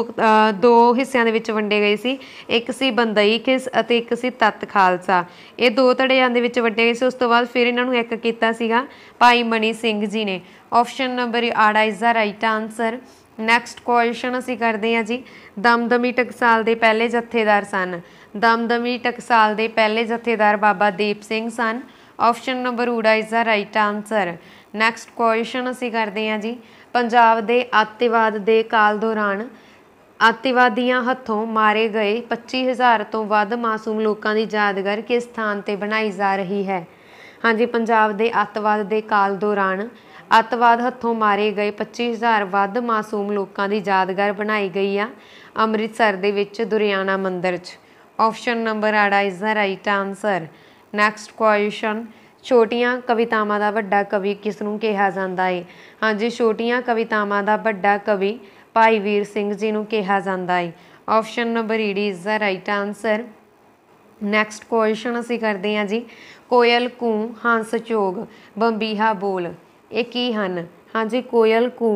ਦੋ ਹਿੱਸਿਆਂ ਦੇ ਵਿੱਚ ਵੰਡੇ ਗਏ ਸੀ ਇੱਕ ਸੀ ਬੰਦਈ ਕਿਸ ਅਤੇ ਇੱਕ ਸੀ ਤਤ ਖਾਲਸਾ ਇਹ ਦੋ ਧੜਿਆਂ ਦੇ ਵਿੱਚ ਵੰਡੇ ਗਏ ਸੀ ਉਸ ਤੋਂ ਬਾਅਦ ਫਿਰ ਇਹਨਾਂ ਨੂੰ ਇੱਕ ਕੀਤਾ ਸੀਗਾ ਭਾਈ ਮਣੀ ਸਿੰਘ ਜੀ ਨੇ option number 8 is the right answer next question ਅਸੀਂ ਕਰਦੇ ਹਾਂ ਜੀ ਦਮਦਮੀ ਟਕਸਾਲ ਦੇ ਪਹਿਲੇ ਜਥੇਦਾਰ ਸਨ ਦਮਦਮੀ ਟਕਸਾਲ ਦੇ ਪਹਿਲੇ ਜਥੇਦਾਰ ਬਾਬਾ ਦੀਪ ਸਿੰਘ ਸਨ ਆਪਸ਼ਨ ਨੰਬਰ ਊੜਾ is the right answer next question ਅਸੀਂ ਕਰਦੇ ਹਾਂ ਜੀ ਪੰਜਾਬ ਦੇ ਆਤਿਵਾਦ ਦੇ ਕਾਲ ਦੌਰਾਨ ਆਤਿਵਾਦੀਆਂ ਹੱਥੋਂ ਮਾਰੇ ਗਏ 25000 ਤੋਂ ਵੱਧ ਮਾਸੂਮ ਲੋਕਾਂ ਦੀ ਯਾਦਗਾਰ ਕਿਸ ਸਥਾਨ ਤੇ ਬਣਾਈ ਜਾ ਰਹੀ ਹੈ ਹਾਂਜੀ ਪੰਜਾਬ ਦੇ ਅੱਤਵਾਦ ਦੇ ਕਾਲ ਦੌਰਾਨ ਅੱਤਵਾਦ ਹੱਥੋਂ ਮਾਰੇ ਗਏ 25000 ਵੱਧ ਮਾਸੂਮ ਲੋਕਾਂ ਦੀ ਯਾਦਗਾਰ ਬਣਾਈ ਗਈ ਆ ਅੰਮ੍ਰਿਤਸਰ ਦੇ ਵਿੱਚ ਦੁਰਿਆਣਾ ਮੰਦਿਰ 'ਚ option number 8 is the right answer next question ਛੋਟੀਆਂ ਕਵਿਤਾਵਾਂ ਦਾ ਵੱਡਾ ਕਵੀ ਕਿਸ ਨੂੰ ਕਿਹਾ ਜਾਂਦਾ ਹੈ ਹਾਂਜੀ ਛੋਟੀਆਂ ਕਵਿਤਾਵਾਂ ਦਾ ਵੱਡਾ ਕਵੀ ਭਾਈ ਵੀਰ ਸਿੰਘ ਜੀ ਨੂੰ ਕਿਹਾ ਜਾਂਦਾ ਹੈ option number 8 is the right answer next question ਅਸੀਂ ਕਰਦੇ ਹਾਂ ਜੀ ਕੋਇਲ ਕੂ ਹੰਸ ਚੋਗ ਬੰਬੀਹਾ ਬੋਲ ਇਹ ਕੀ ਹਨ ਹਾਂਜੀ ਕੋਇਲ ਕੂ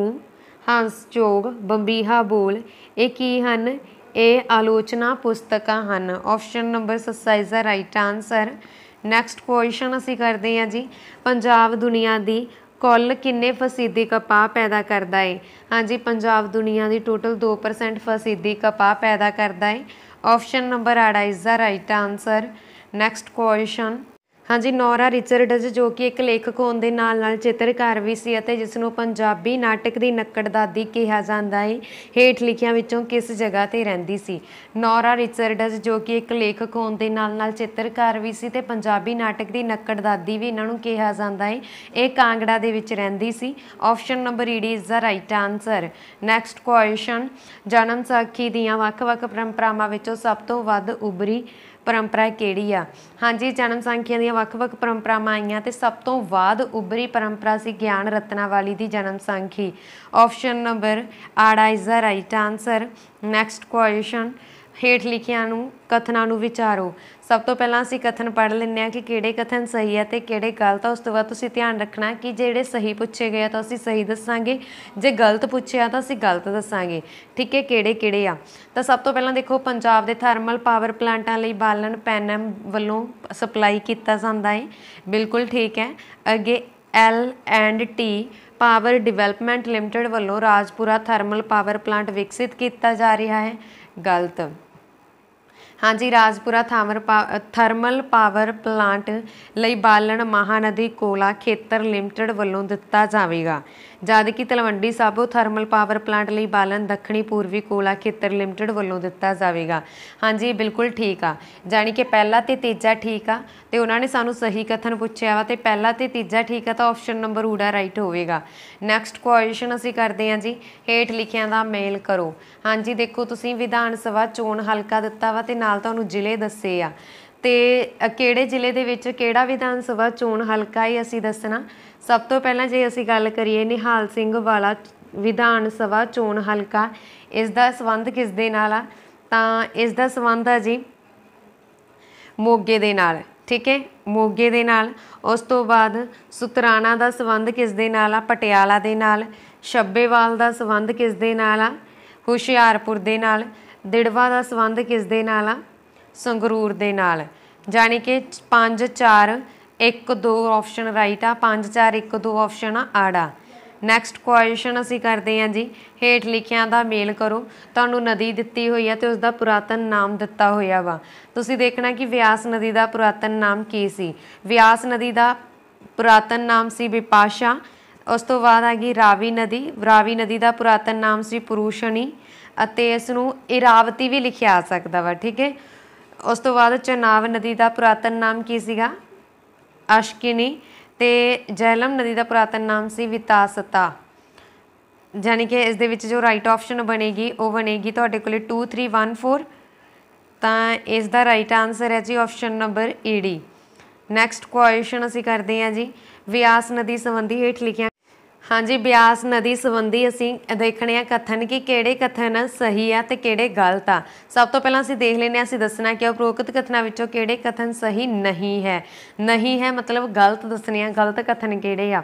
ਹੰਸ ਚੋਗ ਬੰਬੀਹਾ ਬੋਲ ਇਹ ਕੀ ਹਨ ਇਹ ਆਲੋਚਨਾ ਪੁਸਤਕਾਂ ਹਨ option number is the right answer next question ਅਸੀਂ ਕਰਦੇ ਹਾਂ ਜੀ ਪੰਜਾਬ ਦੁਨੀਆ ਦੀ ਕੁੱਲ ਕਿੰਨੇ ਫਸੀਦੀ ਕਪਾਹ ਪੈਦਾ ਕਰਦਾ ਹੈ ਹਾਂਜੀ ਪੰਜਾਬ ਦੁਨੀਆ ਦੀ ਟੋਟਲ 2% ਫਸੀਦੀ ਕਪਾਹ ਪੈਦਾ ਕਰਦਾ ਹੈ option number 8 is the right answer next question ਹਾਂਜੀ ਨੌਰਾ ਰਿਚਰਡਜ਼ ਜੋ ਕਿ ਇੱਕ ਲੇਖਕ ਹੋਣ ਦੇ ਨਾਲ-ਨਾਲ ਚਿੱਤਰਕਾਰ ਵੀ ਸੀ ਅਤੇ ਜਿਸ ਨੂੰ ਪੰਜਾਬੀ ਨਾਟਕ ਦੀ ਨੱਕੜ ਦਾਦੀ ਕਿਹਾ ਜਾਂਦਾ ਹੈ ਹੇਠ ਲਿਖਿਆਂ ਵਿੱਚੋਂ ਕਿਸ ਜਗ੍ਹਾ ਤੇ ਰਹਿੰਦੀ ਸੀ ਨੌਰਾ ਰਿਚਰਡਜ਼ ਜੋ ਕਿ ਇੱਕ ਲੇਖਕ ਹੋਣ ਦੇ ਨਾਲ-ਨਾਲ ਚਿੱਤਰਕਾਰ ਵੀ ਸੀ ਤੇ ਪੰਜਾਬੀ ਨਾਟਕ ਦੀ ਨੱਕੜ ਦਾਦੀ ਵੀ ਇਹਨਾਂ ਨੂੰ ਕਿਹਾ ਜਾਂਦਾ ਹੈ ਇਹ ਕਾਂਗੜਾ ਦੇ ਵਿੱਚ ਰਹਿੰਦੀ ਸੀ ਆਪਸ਼ਨ ਨੰਬਰ ਈ is the right answer next question ਜਨਮ ਸਾਖੀ ਦੀਆਂ ਵੱਖ-ਵੱਖ ਪਰੰਪਰਾਵਾਂ ਵਿੱਚੋਂ ਸਭ ਤੋਂ ਵੱਧ ਉਭਰੀ ਪਰੰਪਰਾ ਕਿਹੜੀ ਆ ਹਾਂਜੀ ਜਨਮ ਸੰਖਿਆ ਦੀਆਂ ਵੱਖ-ਵੱਖ ਪਰੰਪਰਾਵਾਂ ਆਈਆਂ ਤੇ ਸਭ ਤੋਂ ਬਾਅਦ ਉੱਭਰੀ ਪਰੰਪਰਾ ਸੀ ਗਿਆਨ ਰਤਨਾ ਵਾਲੀ ਦੀ ਜਨਮ ਸੰਖੀ ਆਪਸ਼ਨ ਨੰਬਰ ਆੜਾ is the right answer next question ਹੇਠ ਲਿਖਿਆਂ ਨੂੰ ਕਥਨਾਂ ਨੂੰ ਵਿਚਾਰੋ ਸਭ ਤੋਂ ਪਹਿਲਾਂ ਅਸੀਂ ਕਥਨ ਪੜ੍ਹ ਲੈਂਦੇ ਹਾਂ ਕਿ ਕਿਹੜੇ ਕਥਨ ਸਹੀ ਹੈ ਤੇ ਕਿਹੜੇ ਗਲਤ ਆ ਉਸ ਤੋਂ ਬਾਅਦ ਤੁਸੀਂ ਧਿਆਨ ਰੱਖਣਾ ਕਿ ਜਿਹੜੇ ਸਹੀ ਪੁੱਛੇ ਗਏ ਆ ਤਾਂ ਅਸੀਂ ਸਹੀ ਦੱਸਾਂਗੇ ਜੇ ਗਲਤ ਪੁੱਛਿਆ ਤਾਂ ਅਸੀਂ ਗਲਤ ਦੱਸਾਂਗੇ ਠੀਕ ਹੈ ਕਿਹੜੇ ਕਿਹੜੇ ਆ ਤਾਂ ਸਭ ਤੋਂ ਪਹਿਲਾਂ ਦੇਖੋ ਪੰਜਾਬ ਦੇ ਥਰਮਲ ਪਾਵਰ ਪਲਾਂਟਾਂ ਲਈ ਬਾਲਣ ਪੈਨਮ ਵੱਲੋਂ ਸਪਲਾਈ ਕੀਤਾ ਜਾਂਦਾ ਹੈ ਬਿਲਕੁਲ ਠੀਕ ਹੈ ਅੱਗੇ L and T Power Development Limited ਵੱਲੋਂ ਰਾਜਪੁਰਾ ਥਰਮਲ ਪਾਵਰ ਪਲਾਂਟ ਵਿਕਸਿਤ ਕੀਤਾ ਜਾ ਰਿਹਾ ਹੈ ਗਲਤ ਹਾਂਜੀ ਰਾਜਪੁਰਾ ਥਾਮਰ ਥਰਮਲ ਪਾਵਰ ਪਲਾਂਟ ਲਈ ਬਾਲਣ ਮਹਾਨਦੀ ਕੋਲਾ ਖੇਤਰ ਲਿਮਟਿਡ ਵੱਲੋਂ ਦਿੱਤਾ ਜਾਵੇਗਾ ਜਦ ਕਿ Talwandi Sabo thermal power plant ਲਈ ਬਾਲਨ ਦੱਖਣੀ ਪੂਰਬੀ ਕੋਲਾ ਖੇਤਰ ਲਿਮਟਿਡ ਵੱਲੋਂ ਦਿੱਤਾ ਜਾਵੇਗਾ ਹਾਂਜੀ ਬਿਲਕੁਲ ਠੀਕ ਆ ਜਾਨੀ ਕਿ ਪਹਿਲਾ ਤੇ ਤੀਜਾ ਠੀਕ ਆ ਤੇ ਉਹਨਾਂ ਨੇ ਸਾਨੂੰ ਸਹੀ ਕਥਨ ਪੁੱਛਿਆ ਵਾ ਤੇ ਪਹਿਲਾ ਤੇ ਤੀਜਾ ਠੀਕ ਆ ਤਾਂ ਆਪਸ਼ਨ ਨੰਬਰ ਊੜਾ ਰਾਈਟ ਹੋਵੇਗਾ ਨੈਕਸਟ ਕੁਐਸਚਨ ਅਸੀਂ ਕਰਦੇ ਹਾਂ ਜੀ ਹੇਠ ਲਿਖਿਆਂ ਦਾ ਮੇਲ ਕਰੋ ਹਾਂਜੀ ਦੇਖੋ ਤੁਸੀਂ ਵਿਧਾਨ ਸਭਾ ਚੋਣ ਹਲਕਾ ਦਿੱਤਾ ਵਾ ਤੇ ਨਾਲ ਤੁਹਾਨੂੰ ਜ਼ਿਲ੍ਹੇ ਦੱਸੇ ਆ ਤੇ ਕਿਹੜੇ ਜ਼ਿਲ੍ਹੇ ਦੇ ਵਿੱਚ ਕਿਹੜਾ ਵਿਧਾਨ ਸਭਾ ਚੋਣ ਹਲਕਾ ਹੈ ਅਸੀਂ ਦੱਸਣਾ ਸਭ ਤੋਂ ਪਹਿਲਾਂ ਜੇ ਅਸੀਂ ਗੱਲ ਕਰੀਏ ਨਿਹਾਲ ਸਿੰਘ ਵਾਲਾ ਵਿਧਾਨ ਸਭਾ ਚੋਣ ਹਲਕਾ ਇਸ ਦਾ ਸਬੰਧ ਕਿਸ ਦੇ ਨਾਲ ਆ ਤਾਂ ਇਸ ਦਾ ਸਬੰਧ ਆ ਜੀ ਮੋਗੇ ਦੇ ਨਾਲ ਠੀਕ ਹੈ ਮੋਗੇ ਦੇ ਨਾਲ ਉਸ ਤੋਂ ਬਾਅਦ ਸੁਤਰਾਣਾ ਦਾ ਸਬੰਧ ਕਿਸ ਦੇ ਨਾਲ ਆ ਪਟਿਆਲਾ ਦੇ ਨਾਲ ਛੱਬੇਵਾਲ ਦਾ ਸਬੰਧ ਕਿਸ ਦੇ ਨਾਲ ਆ ਹੁਸ਼ਿਆਰਪੁਰ ਦੇ ਨਾਲ ਦਿੜਵਾ ਦਾ ਸਬੰਧ ਕਿਸ ਦੇ ਨਾਲ ਆ ਸੰਗਰੂਰ ਦੇ ਨਾਲ ਜਾਨੀ ਕਿ 5 4 1 2 ਆਪਸ਼ਨ ਰਾਈਟ ਆ 5 4 1 2 ਆਪਸ਼ਨ ਆ ਆ ਨੈਕਸਟ ਕੁਐਸਚਨ ਅਸੀਂ ਕਰਦੇ ਹਾਂ ਜੀ ਹੇਠ ਲਿਖਿਆਂ ਦਾ ਮੇਲ ਕਰੋ ਤੁਹਾਨੂੰ ਨਦੀ ਦਿੱਤੀ ਹੋਈ ਹੈ ਤੇ ਉਸ ਦਾ ਪੁਰਾਤਨ ਨਾਮ ਦਿੱਤਾ ਹੋਇਆ ਵਾ ਤੁਸੀਂ ਦੇਖਣਾ ਕਿ ਵਿਆਸ ਨਦੀ ਦਾ ਪੁਰਾਤਨ ਨਾਮ ਕੀ ਸੀ ਵਿਆਸ ਨਦੀ ਦਾ ਪੁਰਾਤਨ ਨਾਮ ਸੀ ਵਿਪਾਸ਼ਾ ਉਸ ਤੋਂ ਬਾਅਦ ਆ ਗਈ ਰਾਵੀ ਨਦੀ ਰਾਵੀ ਨਦੀ ਦਾ ਪੁਰਾਤਨ ਨਾਮ ਸੀ ਪੁਰੂਸ਼ਣੀ ਅਤੇ ਇਸ ਨੂੰ ਇਰਾਵਤੀ ਵੀ ਲਿਖਿਆ ਆ ਸਕਦਾ ਵਾ ਠੀਕ ਹੈ ਉਸ ਤੋਂ ਬਾਅਦ ਚਨਾਵ ਨਦੀ ਦਾ ਪੁਰਾਤਨ ਨਾਮ ਕੀ ਸੀਗਾ ਅਸ਼ਕਿਨੀ ਤੇ ਜੈਲਮ ਨਦੀ ਦਾ ਪੁਰਾਤਨ ਨਾਮ ਸੀ ਵਿਤਾਸਤਾ ਯਾਨੀ ਕਿ ਇਸ ਦੇ ਵਿੱਚ ਜੋ ਰਾਈਟ ਆਪਸ਼ਨ ਬਣੇਗੀ ਉਹ ਬਣੇਗੀ ਤੁਹਾਡੇ ਕੋਲੇ 2314 ਤਾਂ ਇਸ ਦਾ ਰਾਈਟ ਆਨਸਰ ਹੈ ਜੀ ਆਪਸ਼ਨ ਨੰਬਰ ਈਡੀ ਨੈਕਸਟ ਕੁਐਸਚਨ ਅਸੀਂ ਕਰਦੇ ਹਾਂ ਜੀ ਵਿਆਸ ਨਦੀ ਸੰਬੰਧੀ ਹੇਠ ਲਿਖਿਆ ਹਾਂਜੀ ਬਿਆਸ ਨਦੀ ਸੰਬੰਧੀ ਅਸੀਂ ਦੇਖਣੇ ਆ ਕਥਨ ਕਿ ਕਿਹੜੇ ਕਥਨ ਸਹੀ ਆ ਤੇ ਕਿਹੜੇ ਗਲਤ ਆ ਸਭ ਤੋਂ ਪਹਿਲਾਂ ਅਸੀਂ ਦੇਖ ਲੈਨੇ ਆ ਅਸੀਂ ਦੱਸਣਾ ਕਿ ਉਪਰੋਕਤ ਕਥਨਾਂ ਵਿੱਚੋਂ ਕਿਹੜੇ ਕਥਨ ਸਹੀ ਨਹੀਂ ਹੈ ਨਹੀਂ ਹੈ ਮਤਲਬ ਗਲਤ ਦੱਸਣੇ ਆ ਗਲਤ ਕਥਨ ਕਿਹੜੇ ਆ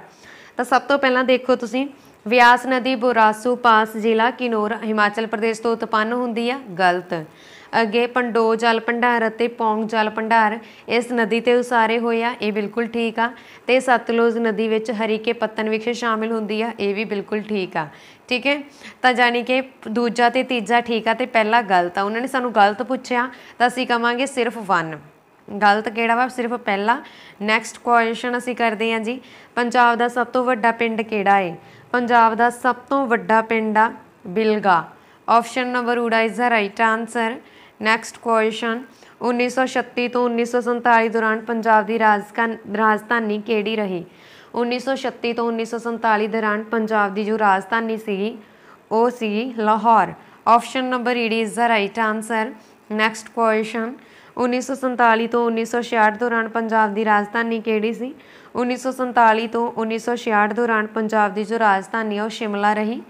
ਤਾਂ ਸਭ ਤੋਂ ਪਹਿਲਾਂ ਦੇਖੋ ਤੁਸੀਂ ਵਿਆਸ ਨਦੀ ਬੁਰਾਸੂ ਪਾਸ ਜ਼ਿਲ੍ਹਾ ਕਿਨੌਰ ਹਿਮਾਚਲ ਪ੍ਰਦੇਸ਼ ਤੋਂ ਉਤਪੰਨ ਹੁੰਦੀ ਆ ਗਲਤ ਅੱਗੇ ਪੰਡੋ ਜਲ ਭੰਡਾਰ ਅਤੇ ਪੌਂਗ ਜਲ ਭੰਡਾਰ ਇਸ ਨਦੀ ਤੇ ਉਸਾਰੇ ਹੋਏ ਆ ਇਹ ਬਿਲਕੁਲ ਠੀਕ ਆ ਤੇ ਸਤਲੁਜ ਨਦੀ ਵਿੱਚ ਹਰੀਕੇ ਪੱਤਨ ਵਿਖੇ ਸ਼ਾਮਿਲ ਹੁੰਦੀ ਆ ਇਹ ਵੀ ਬਿਲਕੁਲ ਠੀਕ ਆ ਠੀਕ ਹੈ ਤਾਂ ਜਾਨੀ ਕਿ ਦੂਜਾ ਤੇ ਤੀਜਾ ਠੀਕ ਆ ਤੇ ਪਹਿਲਾ ਗਲਤ ਆ ਉਹਨਾਂ ਨੇ ਸਾਨੂੰ ਗਲਤ ਪੁੱਛਿਆ ਤਾਂ ਅਸੀਂ ਕਵਾਂਗੇ ਸਿਰਫ 1 ਗਲਤ ਕਿਹੜਾ ਵਾ ਸਿਰਫ ਪਹਿਲਾ ਨੈਕਸਟ ਕੁਐਸਚਨ ਅਸੀਂ ਕਰਦੇ ਹਾਂ ਜੀ ਪੰਜਾਬ ਦਾ ਸਭ ਤੋਂ ਵੱਡਾ ਪਿੰਡ ਕਿਹੜਾ ਹੈ ਪੰਜਾਬ ਦਾ ਸਭ ਤੋਂ ਵੱਡਾ ਪਿੰਡ ਆ ਬਿਲਗਾ ਆਪਸ਼ਨ ਨੰਬਰ ਊੜਾ is the right answer next question 1936 ਤੋਂ 1947 ਦੌਰਾਨ ਪੰਜਾਬ ਦੀ ਰਾਜਧਾਨੀ ਕਿਹੜੀ ਰਹੀ 1936 ਤੋਂ 1947 ਦੌਰਾਨ ਪੰਜਾਬ ਦੀ ਜੋ ਰਾਜਧਾਨੀ ਸੀ ਉਹ ਸੀ ਲਾਹੌਰ ਆਪਸ਼ਨ ਨੰਬਰ ਈ is the right answer next question 1947 ਤੋਂ 1966 ਦੌਰਾਨ ਪੰਜਾਬ ਦੀ ਰਾਜਧਾਨੀ ਕਿਹੜੀ ਸੀ 1947 ਤੋਂ 1966 ਦੌਰਾਨ ਪੰਜਾਬ ਦੀ ਜੋ ਰਾਜਧਾਨੀ ਉਹ ਸ਼ਿਮਲਾ ਰਹੀ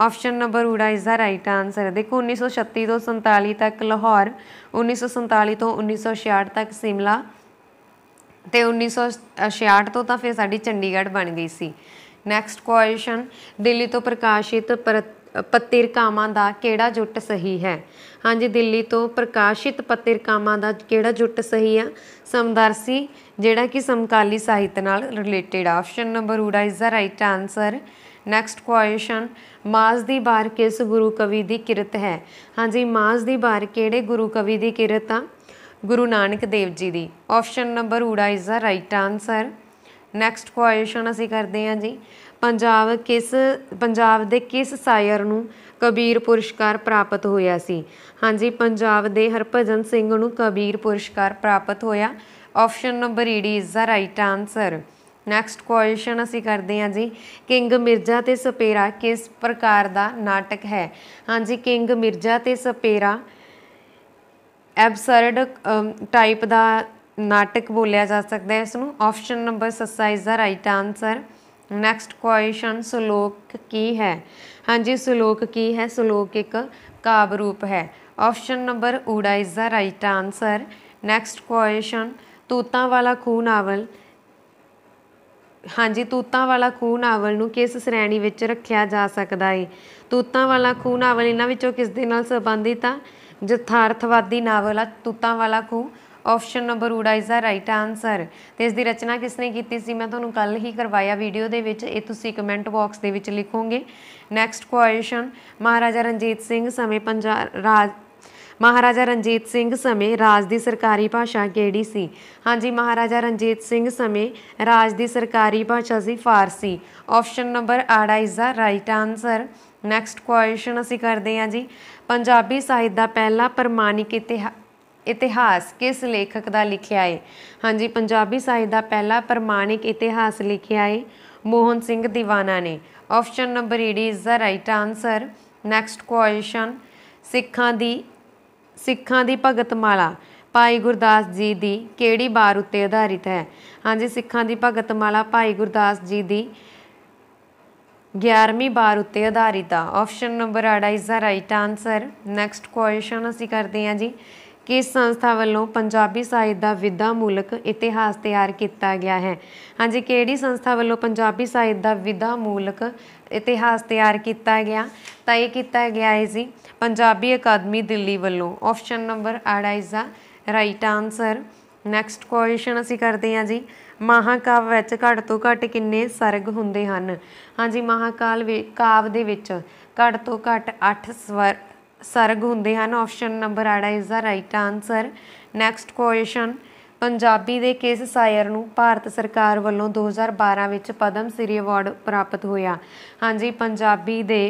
ਆਪਸ਼ਨ ਨੰਬਰ ਊੜਾ ਇਜ਼ ਦਾ ਰਾਈਟ ਆਨਸਰ ਦੇਖੋ 1936 ਤੋਂ 47 ਤੱਕ ਲਾਹੌਰ 1947 ਤੋਂ 1966 ਤੱਕ ਸਿਮਲਾ ਤੇ 1966 ਤੋਂ ਤਾਂ ਫਿਰ ਸਾਡੀ ਚੰਡੀਗੜ੍ਹ ਬਣ ਗਈ ਸੀ ਨੈਕਸਟ ਕੁਐਸਚਨ ਦਿੱਲੀ ਤੋਂ ਪ੍ਰਕਾਸ਼ਿਤ ਪੱਤਰਕਾਵਾਂ ਦਾ ਕਿਹੜਾ ਜੁੱਟ ਸਹੀ ਹੈ ਹਾਂਜੀ ਦਿੱਲੀ ਤੋਂ ਪ੍ਰਕਾਸ਼ਿਤ ਪੱਤਰਕਾਵਾਂ ਦਾ ਕਿਹੜਾ ਜੁੱਟ ਸਹੀ ਆ ਸਮਦਰਸੀ ਜਿਹੜਾ ਕਿ ਸਮਕਾਲੀ ਸਾਹਿਤ ਨਾਲ ਰਿਲੇਟਡ ਆਪਸ਼ਨ ਨੰਬਰ ਊੜਾ is the right answer next question ਮਾਸ ਦੀ ਬਾਰ ਕਿਸ ਗੁਰੂ ਕਵੀ ਦੀ ਕਿਰਤ ਹੈ ਹਾਂਜੀ ਮਾਸ ਦੀ ਬਾਰ ਕਿਹੜੇ ਗੁਰੂ ਕਵੀ ਦੀ ਕਿਰਤ ਆ ਗੁਰੂ ਨਾਨਕ ਦੇਵ ਜੀ ਦੀ ਆਪਸ਼ਨ ਨੰਬਰ ਊੜਾ is the right answer next question ਅਸੀਂ ਕਰਦੇ ਹਾਂ ਜੀ ਪੰਜਾਬ ਕਿਸ ਪੰਜਾਬ ਦੇ ਕਿਸ ਸ਼ਾਇਰ ਨੂੰ ਕਬੀਰ ਪੁਰਸਕਾਰ ਪ੍ਰਾਪਤ ਹੋਇਆ ਸੀ ਹਾਂਜੀ ਪੰਜਾਬ ਦੇ ਹਰਭਜਨ ਸਿੰਘ ਨੂੰ ਕਬੀਰ ਪੁਰਸਕਾਰ ਪ੍ਰਾਪਤ ਹੋਇਆ ਆਪਸ਼ਨ ਨੰਬਰ ਈਡੀ is the right answer next question ਅਸੀਂ ਕਰਦੇ ਹਾਂ ਜੀ ਕਿੰਗ ਮਿਰਜ਼ਾ ਤੇ ਸਪੇਰਾ ਕਿਸ ਪ੍ਰਕਾਰ ਦਾ ਨਾਟਕ ਹੈ ਹਾਂਜੀ ਕਿੰਗ ਮਿਰਜ਼ਾ ਤੇ ਸਪੇਰਾ ਐਬਸਰਡ ਟਾਈਪ ਦਾ ਨਾਟਕ ਬੋਲਿਆ ਜਾ ਸਕਦਾ ਹੈ ਇਸ ਨੂੰ option number 27 is the right answer next question ਸ਼ਲੋਕ ਕੀ ਹੈ ਹਾਂਜੀ ਸ਼ਲੋਕ ਕੀ ਹੈ ਸ਼ਲੋਕ ਇੱਕ ਕਾਵ ਰੂਪ ਹੈ ਆਪਸ਼ਨ ਨੰਬਰ ਊੜਾ is the right answer next question ਤੂਤਾਂ ਵਾਲਾ ਖੂਨ ਨਾਵਲ ਹਾਂਜੀ ਤੂਤਾਂ ਵਾਲਾ ਖੂਹ ਨਾਵਲ ਨੂੰ ਕਿਸ ਸ਼੍ਰੇਣੀ ਵਿੱਚ ਰੱਖਿਆ ਜਾ ਸਕਦਾ ਹੈ ਤੂਤਾਂ ਵਾਲਾ ਖੂਹ ਨਾਵਲ ਇਹਨਾਂ ਵਿੱਚੋਂ ਕਿਸ ਦੇ ਨਾਲ ਸੰਬੰਧਿਤ ਆ ਜਥਾਰਥਵਾਦੀ ਨਾਵਲ ਆ ਤੂਤਾਂ ਵਾਲਾ ਖੂਹ ਆਪਸ਼ਨ ਨੰਬਰ ਊੜਾ ਇਜ਼ ਦਾ ਰਾਈਟ ਆਨਸਰ ਤੇ ਇਸ ਦੀ ਰਚਨਾ ਕਿਸ ਨੇ ਕੀਤੀ ਸੀ ਮੈਂ ਤੁਹਾਨੂੰ ਕੱਲ ਹੀ ਕਰਵਾਇਆ ਵੀਡੀਓ ਦੇ ਵਿੱਚ ਇਹ ਤੁਸੀਂ ਕਮੈਂਟ ਬਾਕਸ ਦੇ ਵਿੱਚ ਲਿਖੋਗੇ ਨੈਕਸਟ ਕੁਐਸਚਨ ਮਹਾਰਾਜਾ ਰਣਜੀਤ ਸਿੰਘ ਸਮੇਂ ਪੰਜਾਬ ਰਾਜ ਮਹਾਰਾਜਾ ਰਣਜੀਤ ਸਿੰਘ ਸਮੇਂ ਰਾਜ ਦੀ ਸਰਕਾਰੀ ਭਾਸ਼ਾ ਕਿਹੜੀ ਸੀ ਹਾਂਜੀ ਮਹਾਰਾਜਾ ਰਣਜੀਤ ਸਿੰਘ ਸਮੇਂ ਰਾਜ ਦੀ ਸਰਕਾਰੀ ਭਾਸ਼ਾ ਸੀ Farsi option number 8 is the right answer next question ਅਸੀਂ ਕਰਦੇ ਹਾਂ ਜੀ ਪੰਜਾਬੀ ਸਾਹਿਤ ਦਾ ਪਹਿਲਾ ਪ੍ਰਮਾਣਿਕ ਇਤਿਹਾਸ ਇਤਿਹਾਸ ਕਿਸ ਲੇਖਕ ਦਾ ਲਿਖਿਆ ਹੈ ਹਾਂਜੀ ਪੰਜਾਬੀ ਸਾਹਿਤ ਦਾ ਪਹਿਲਾ ਪ੍ਰਮਾਣਿਕ ਇਤਿਹਾਸ ਲਿਖਿਆ ਹੈ ਮੋਹਨ ਸਿੰਘ ਦੀਵਾਨਾ ਨੇ option number 8 is the right answer next question ਸਿੱਖਾਂ ਦੀ ਸਿੱਖਾਂ ਦੀ ਭਗਤ ਮਾਲਾ ਭਾਈ ਗੁਰਦਾਸ ਜੀ ਦੀ ਕਿਹੜੀ ਬਾਰ ਉੱਤੇ ਆਧਾਰਿਤ ਹੈ ਹਾਂਜੀ ਸਿੱਖਾਂ ਦੀ ਭਗਤ ਮਾਲਾ ਭਾਈ ਗੁਰਦਾਸ ਜੀ ਦੀ 11ਵੀਂ ਬਾਰ ਉੱਤੇ ਆਧਾਰਿਤ ਆ option number 8 is the right answer next question ਅਸੀਂ ਕਰਦੇ ਹਾਂ ਜੀ ਕਿਸ ਸੰਸਥਾ ਵੱਲੋਂ ਪੰਜਾਬੀ ਸਾਹਿਤ ਦਾ ਵਿਧਾ ਮੂਲਕ ਇਤਿਹਾਸ ਤਿਆਰ ਕੀਤਾ ਗਿਆ ਹੈ ਹਾਂਜੀ ਕਿਹੜੀ ਸੰਸਥਾ ਵੱਲੋਂ ਪੰਜਾਬੀ ਸਾਹਿਤ ਦਾ ਵਿਧਾ ਮੂਲਕ ਇਤਿਹਾਸ ਤਿਆਰ ਕੀਤਾ ਗਿਆ ਤਾਂ ਇਹ ਕੀਤਾ ਗਿਆ ਹੈ ਜੀ ਪੰਜਾਬੀ ਅਕਾਦਮੀ ਦਿੱਲੀ ਵੱਲੋਂ ਆਪਸ਼ਨ ਨੰਬਰ ਐਡ is the right answer next question ਅਸੀਂ ਕਰਦੇ ਹਾਂ ਜੀ ਮਹਾਕਾਵ ਵਿੱਚ ਘੱਟ ਤੋਂ ਘੱਟ ਕਿੰਨੇ ਸਰਗ ਹੁੰਦੇ ਹਨ ਹਾਂਜੀ ਮਹਾਕਾਲ ਕਾਵ ਦੇ ਵਿੱਚ ਘੱਟ ਤੋਂ ਘੱਟ 8 ਸਵਰ ਸਰਗ ਹੁੰਦੇ ਹਨ ਆਪਸ਼ਨ ਨੰਬਰ ਆੜਾ is the right answer next question Punjabi ਦੇ ਕਿਸ ਸ਼ਾਇਰ ਨੂੰ ਭਾਰਤ ਸਰਕਾਰ ਵੱਲੋਂ 2012 ਵਿੱਚ ਪਦਮ ਸ੍ਰੀ ਅਵਾਰਡ ਪ੍ਰਾਪਤ ਹੋਇਆ ਹਾਂਜੀ ਪੰਜਾਬੀ ਦੇ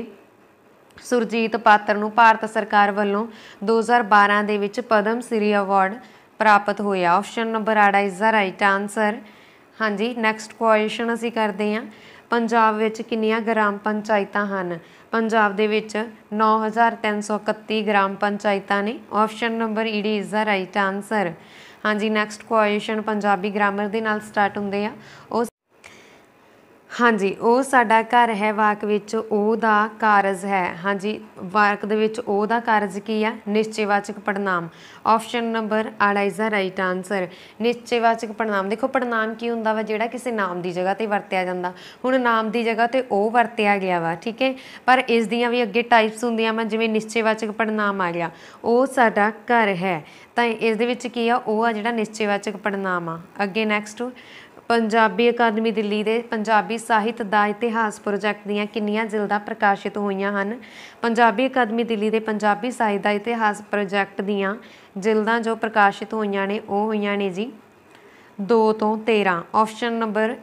ਸੁਰਜੀਤ ਪਾਤਰ ਨੂੰ ਭਾਰਤ ਸਰਕਾਰ ਵੱਲੋਂ 2012 ਦੇ ਵਿੱਚ ਪਦਮ ਸ੍ਰੀ ਅਵਾਰਡ ਪ੍ਰਾਪਤ ਹੋਇਆ option number 8 is the right answer ਹਾਂਜੀ ਨੈਕਸਟ ਕੁਐਸਚਨ ਅਸੀਂ ਕਰਦੇ ਹਾਂ ਪੰਜਾਬ ਵਿੱਚ ਕਿੰਨੀਆਂ ਗ੍ਰਾਮ ਪੰਚਾਇਤਾਂ ਹਨ ਪੰਜਾਬ ਦੇ ਵਿੱਚ 9331 ਗ੍ਰਾਮ ਪੰਚਾਇਤਾਂ ਨੇ ਆਪਸ਼ਨ ਨੰਬਰ ਈਡੀ ਇਜ਼ ਦਾ ਰਾਈਟ ਆਨਸਰ ਹਾਂਜੀ ਨੈਕਸਟ ਕੁਐਸਚਨ ਪੰਜਾਬੀ ਗ੍ਰਾਮਰ ਦੇ ਨਾਲ ਸਟਾਰਟ ਹੁੰਦੇ ਆ ਉਹ ਹਾਂਜੀ ਉਹ ਸਾਡਾ ਘਰ ਹੈ ਵਾਕ ਵਿੱਚ ਉਹ ਦਾ ਕਾਰਜ ਹੈ ਹਾਂਜੀ ਵਾਕ ਦੇ ਵਿੱਚ ਉਹ ਦਾ ਕਾਰਜ ਕੀ ਆ ਨਿਸ਼ਚੈਵਾਚਕ ਪੜਨਾਮ ਆਪਸ਼ਨ ਨੰਬਰ ਆਰ ਇਜ਼ ਦਾ ਰਾਈਟ ਆਨਸਰ ਨਿਸ਼ਚੈਵਾਚਕ ਪੜਨਾਮ ਦੇਖੋ ਪੜਨਾਮ ਕੀ ਹੁੰਦਾ ਵਾ ਜਿਹੜਾ ਕਿਸੇ ਨਾਮ ਦੀ ਜਗ੍ਹਾ ਤੇ ਵਰਤਿਆ ਜਾਂਦਾ ਹੁਣ ਨਾਮ ਦੀ ਜਗ੍ਹਾ ਤੇ ਉਹ ਵਰਤਿਆ ਗਿਆ ਵਾ ਠੀਕ ਹੈ ਪਰ ਇਸ ਦੀਆਂ ਵੀ ਅੱਗੇ ਟਾਈਪਸ ਹੁੰਦੀਆਂ ਮੈਂ ਜਿਵੇਂ ਨਿਸ਼ਚੈਵਾਚਕ ਪੜਨਾਮ ਆ ਗਿਆ ਉਹ ਸਾਡਾ ਘਰ ਹੈ ਤਾਂ ਇਸ ਦੇ ਵਿੱਚ ਕੀ ਆ ਉਹ ਆ ਜਿਹੜਾ ਨਿਸ਼ਚੈਵਾਚਕ ਪੜਨਾਮ ਆ ਅੱਗੇ ਨੈਕਸਟ ਪੰਜਾਬੀ ਅਕਾਦਮੀ ਦਿੱਲੀ ਦੇ ਪੰਜਾਬੀ ਸਾਹਿਤ ਦਾ ਇਤਿਹਾਸ ਪ੍ਰੋਜੈਕਟ ਦੀਆਂ ਕਿੰਨੀਆਂ ਜਿਲਦਾਂ ਪ੍ਰਕਾਸ਼ਿਤ ਹੋਈਆਂ ਹਨ ਪੰਜਾਬੀ ਅਕਾਦਮੀ ਦਿੱਲੀ ਦੇ ਪੰਜਾਬੀ ਸਾਹਿਤ ਦਾ ਇਤਿਹਾਸ ਪ੍ਰੋਜੈਕਟ ਦੀਆਂ ਜਿਲਦਾਂ ਜੋ ਪ੍ਰਕਾਸ਼ਿਤ ਹੋਈਆਂ ਨੇ ਉਹ ਹੋਈਆਂ ਨੇ ਜੀ 2 ਤੋਂ 13 ਆਪਸ਼ਨ ਨੰਬਰ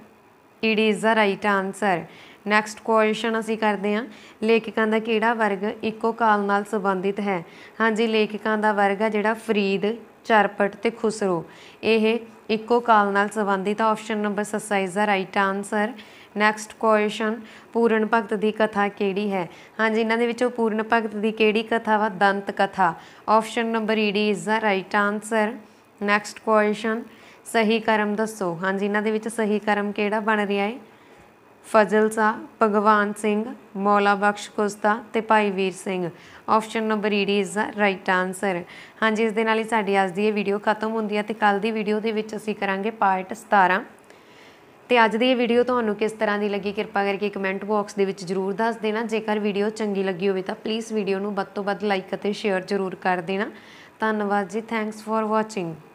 ਇਟ is the right answer next question ਅਸੀਂ ਕਰਦੇ ਹਾਂ ਲੇਖਕਾਂ ਦਾ ਕਿਹੜਾ ਵਰਗ ਇੱਕੋ ਕਾਲ ਨਾਲ ਸੰਬੰਧਿਤ ਹੈ ਹਾਂਜੀ ਲੇਖਕਾਂ ਦਾ ਵਰਗ ਹੈ ਜਿਹੜਾ ਫਰੀਦ ਚਾਰਪਟ ਤੇ ਖੁਸਰੋ ਇਹ ਇੱਕੋ ਕਾਲ ਨਾਲ ਸੰਬੰਧਿਤ option number 27 the right answer next question Puran Bhagat ਦੀ ਕਥਾ ਕਿਹੜੀ ਹੈ ਹਾਂਜੀ ਇਹਨਾਂ ਦੇ ਵਿੱਚੋਂ ਪੂਰਨ ਭਗਤ ਦੀ ਕਿਹੜੀ ਕਥਾ ਵਾ ਦੰਤ ਕਥਾ option number ED is the right answer next question ਸਹੀ ਕਰਮ ਦੱਸੋ ਹਾਂਜੀ ਇਹਨਾਂ ਦੇ ਵਿੱਚ ਸਹੀ ਕਰਮ ਕਿਹੜਾ ਬਣ ਰਿਹਾ ਹੈ ਫਜ਼ਲ ਸ਼ਾਹ ਭਗਵਾਨ ਸਿੰਘ ਮੌਲਾ ਬਖਸ਼ ਕੁਸਤਾ ਤੇ ਭਾਈ ਵੀਰ ਸਿੰਘ ਆਪਸ਼ਨ ਨੰਬਰ ਈਡੀ ਇਜ਼ ਦਾ ਰਾਈਟ ਆਨਸਰ ਹਾਂਜੀ ਇਸ ਦੇ ਨਾਲ ਹੀ ਸਾਡੀ ਅੱਜ ਦੀ ਇਹ ਵੀਡੀਓ ਖਤਮ ਹੁੰਦੀ ਹੈ ਤੇ ਕੱਲ ਦੀ ਵੀਡੀਓ ਦੇ ਵਿੱਚ ਅਸੀਂ ਕਰਾਂਗੇ ਪਾਰਟ 17 ਤੇ ਅੱਜ ਦੀ ਇਹ ਵੀਡੀਓ ਤੁਹਾਨੂੰ ਕਿਸ ਤਰ੍ਹਾਂ ਦੀ ਲੱਗੀ ਕਿਰਪਾ ਕਰਕੇ ਕਮੈਂਟ ਬਾਕਸ ਦੇ ਵਿੱਚ ਜਰੂਰ ਦੱਸ ਦੇਣਾ ਜੇਕਰ ਵੀਡੀਓ ਚੰਗੀ ਲੱਗੀ ਹੋਵੇ ਤਾਂ ਪਲੀਜ਼ ਵੀਡੀਓ ਨੂੰ ਵੱਧ ਤੋਂ ਵੱਧ ਲਾਈਕ ਅਤੇ ਸ਼ੇਅਰ ਜਰੂਰ ਕਰ ਦੇਣਾ ਧੰਨਵਾਦ ਜੀ ਥੈਂਕਸ ਫਾਰ ਵਾਚਿੰਗ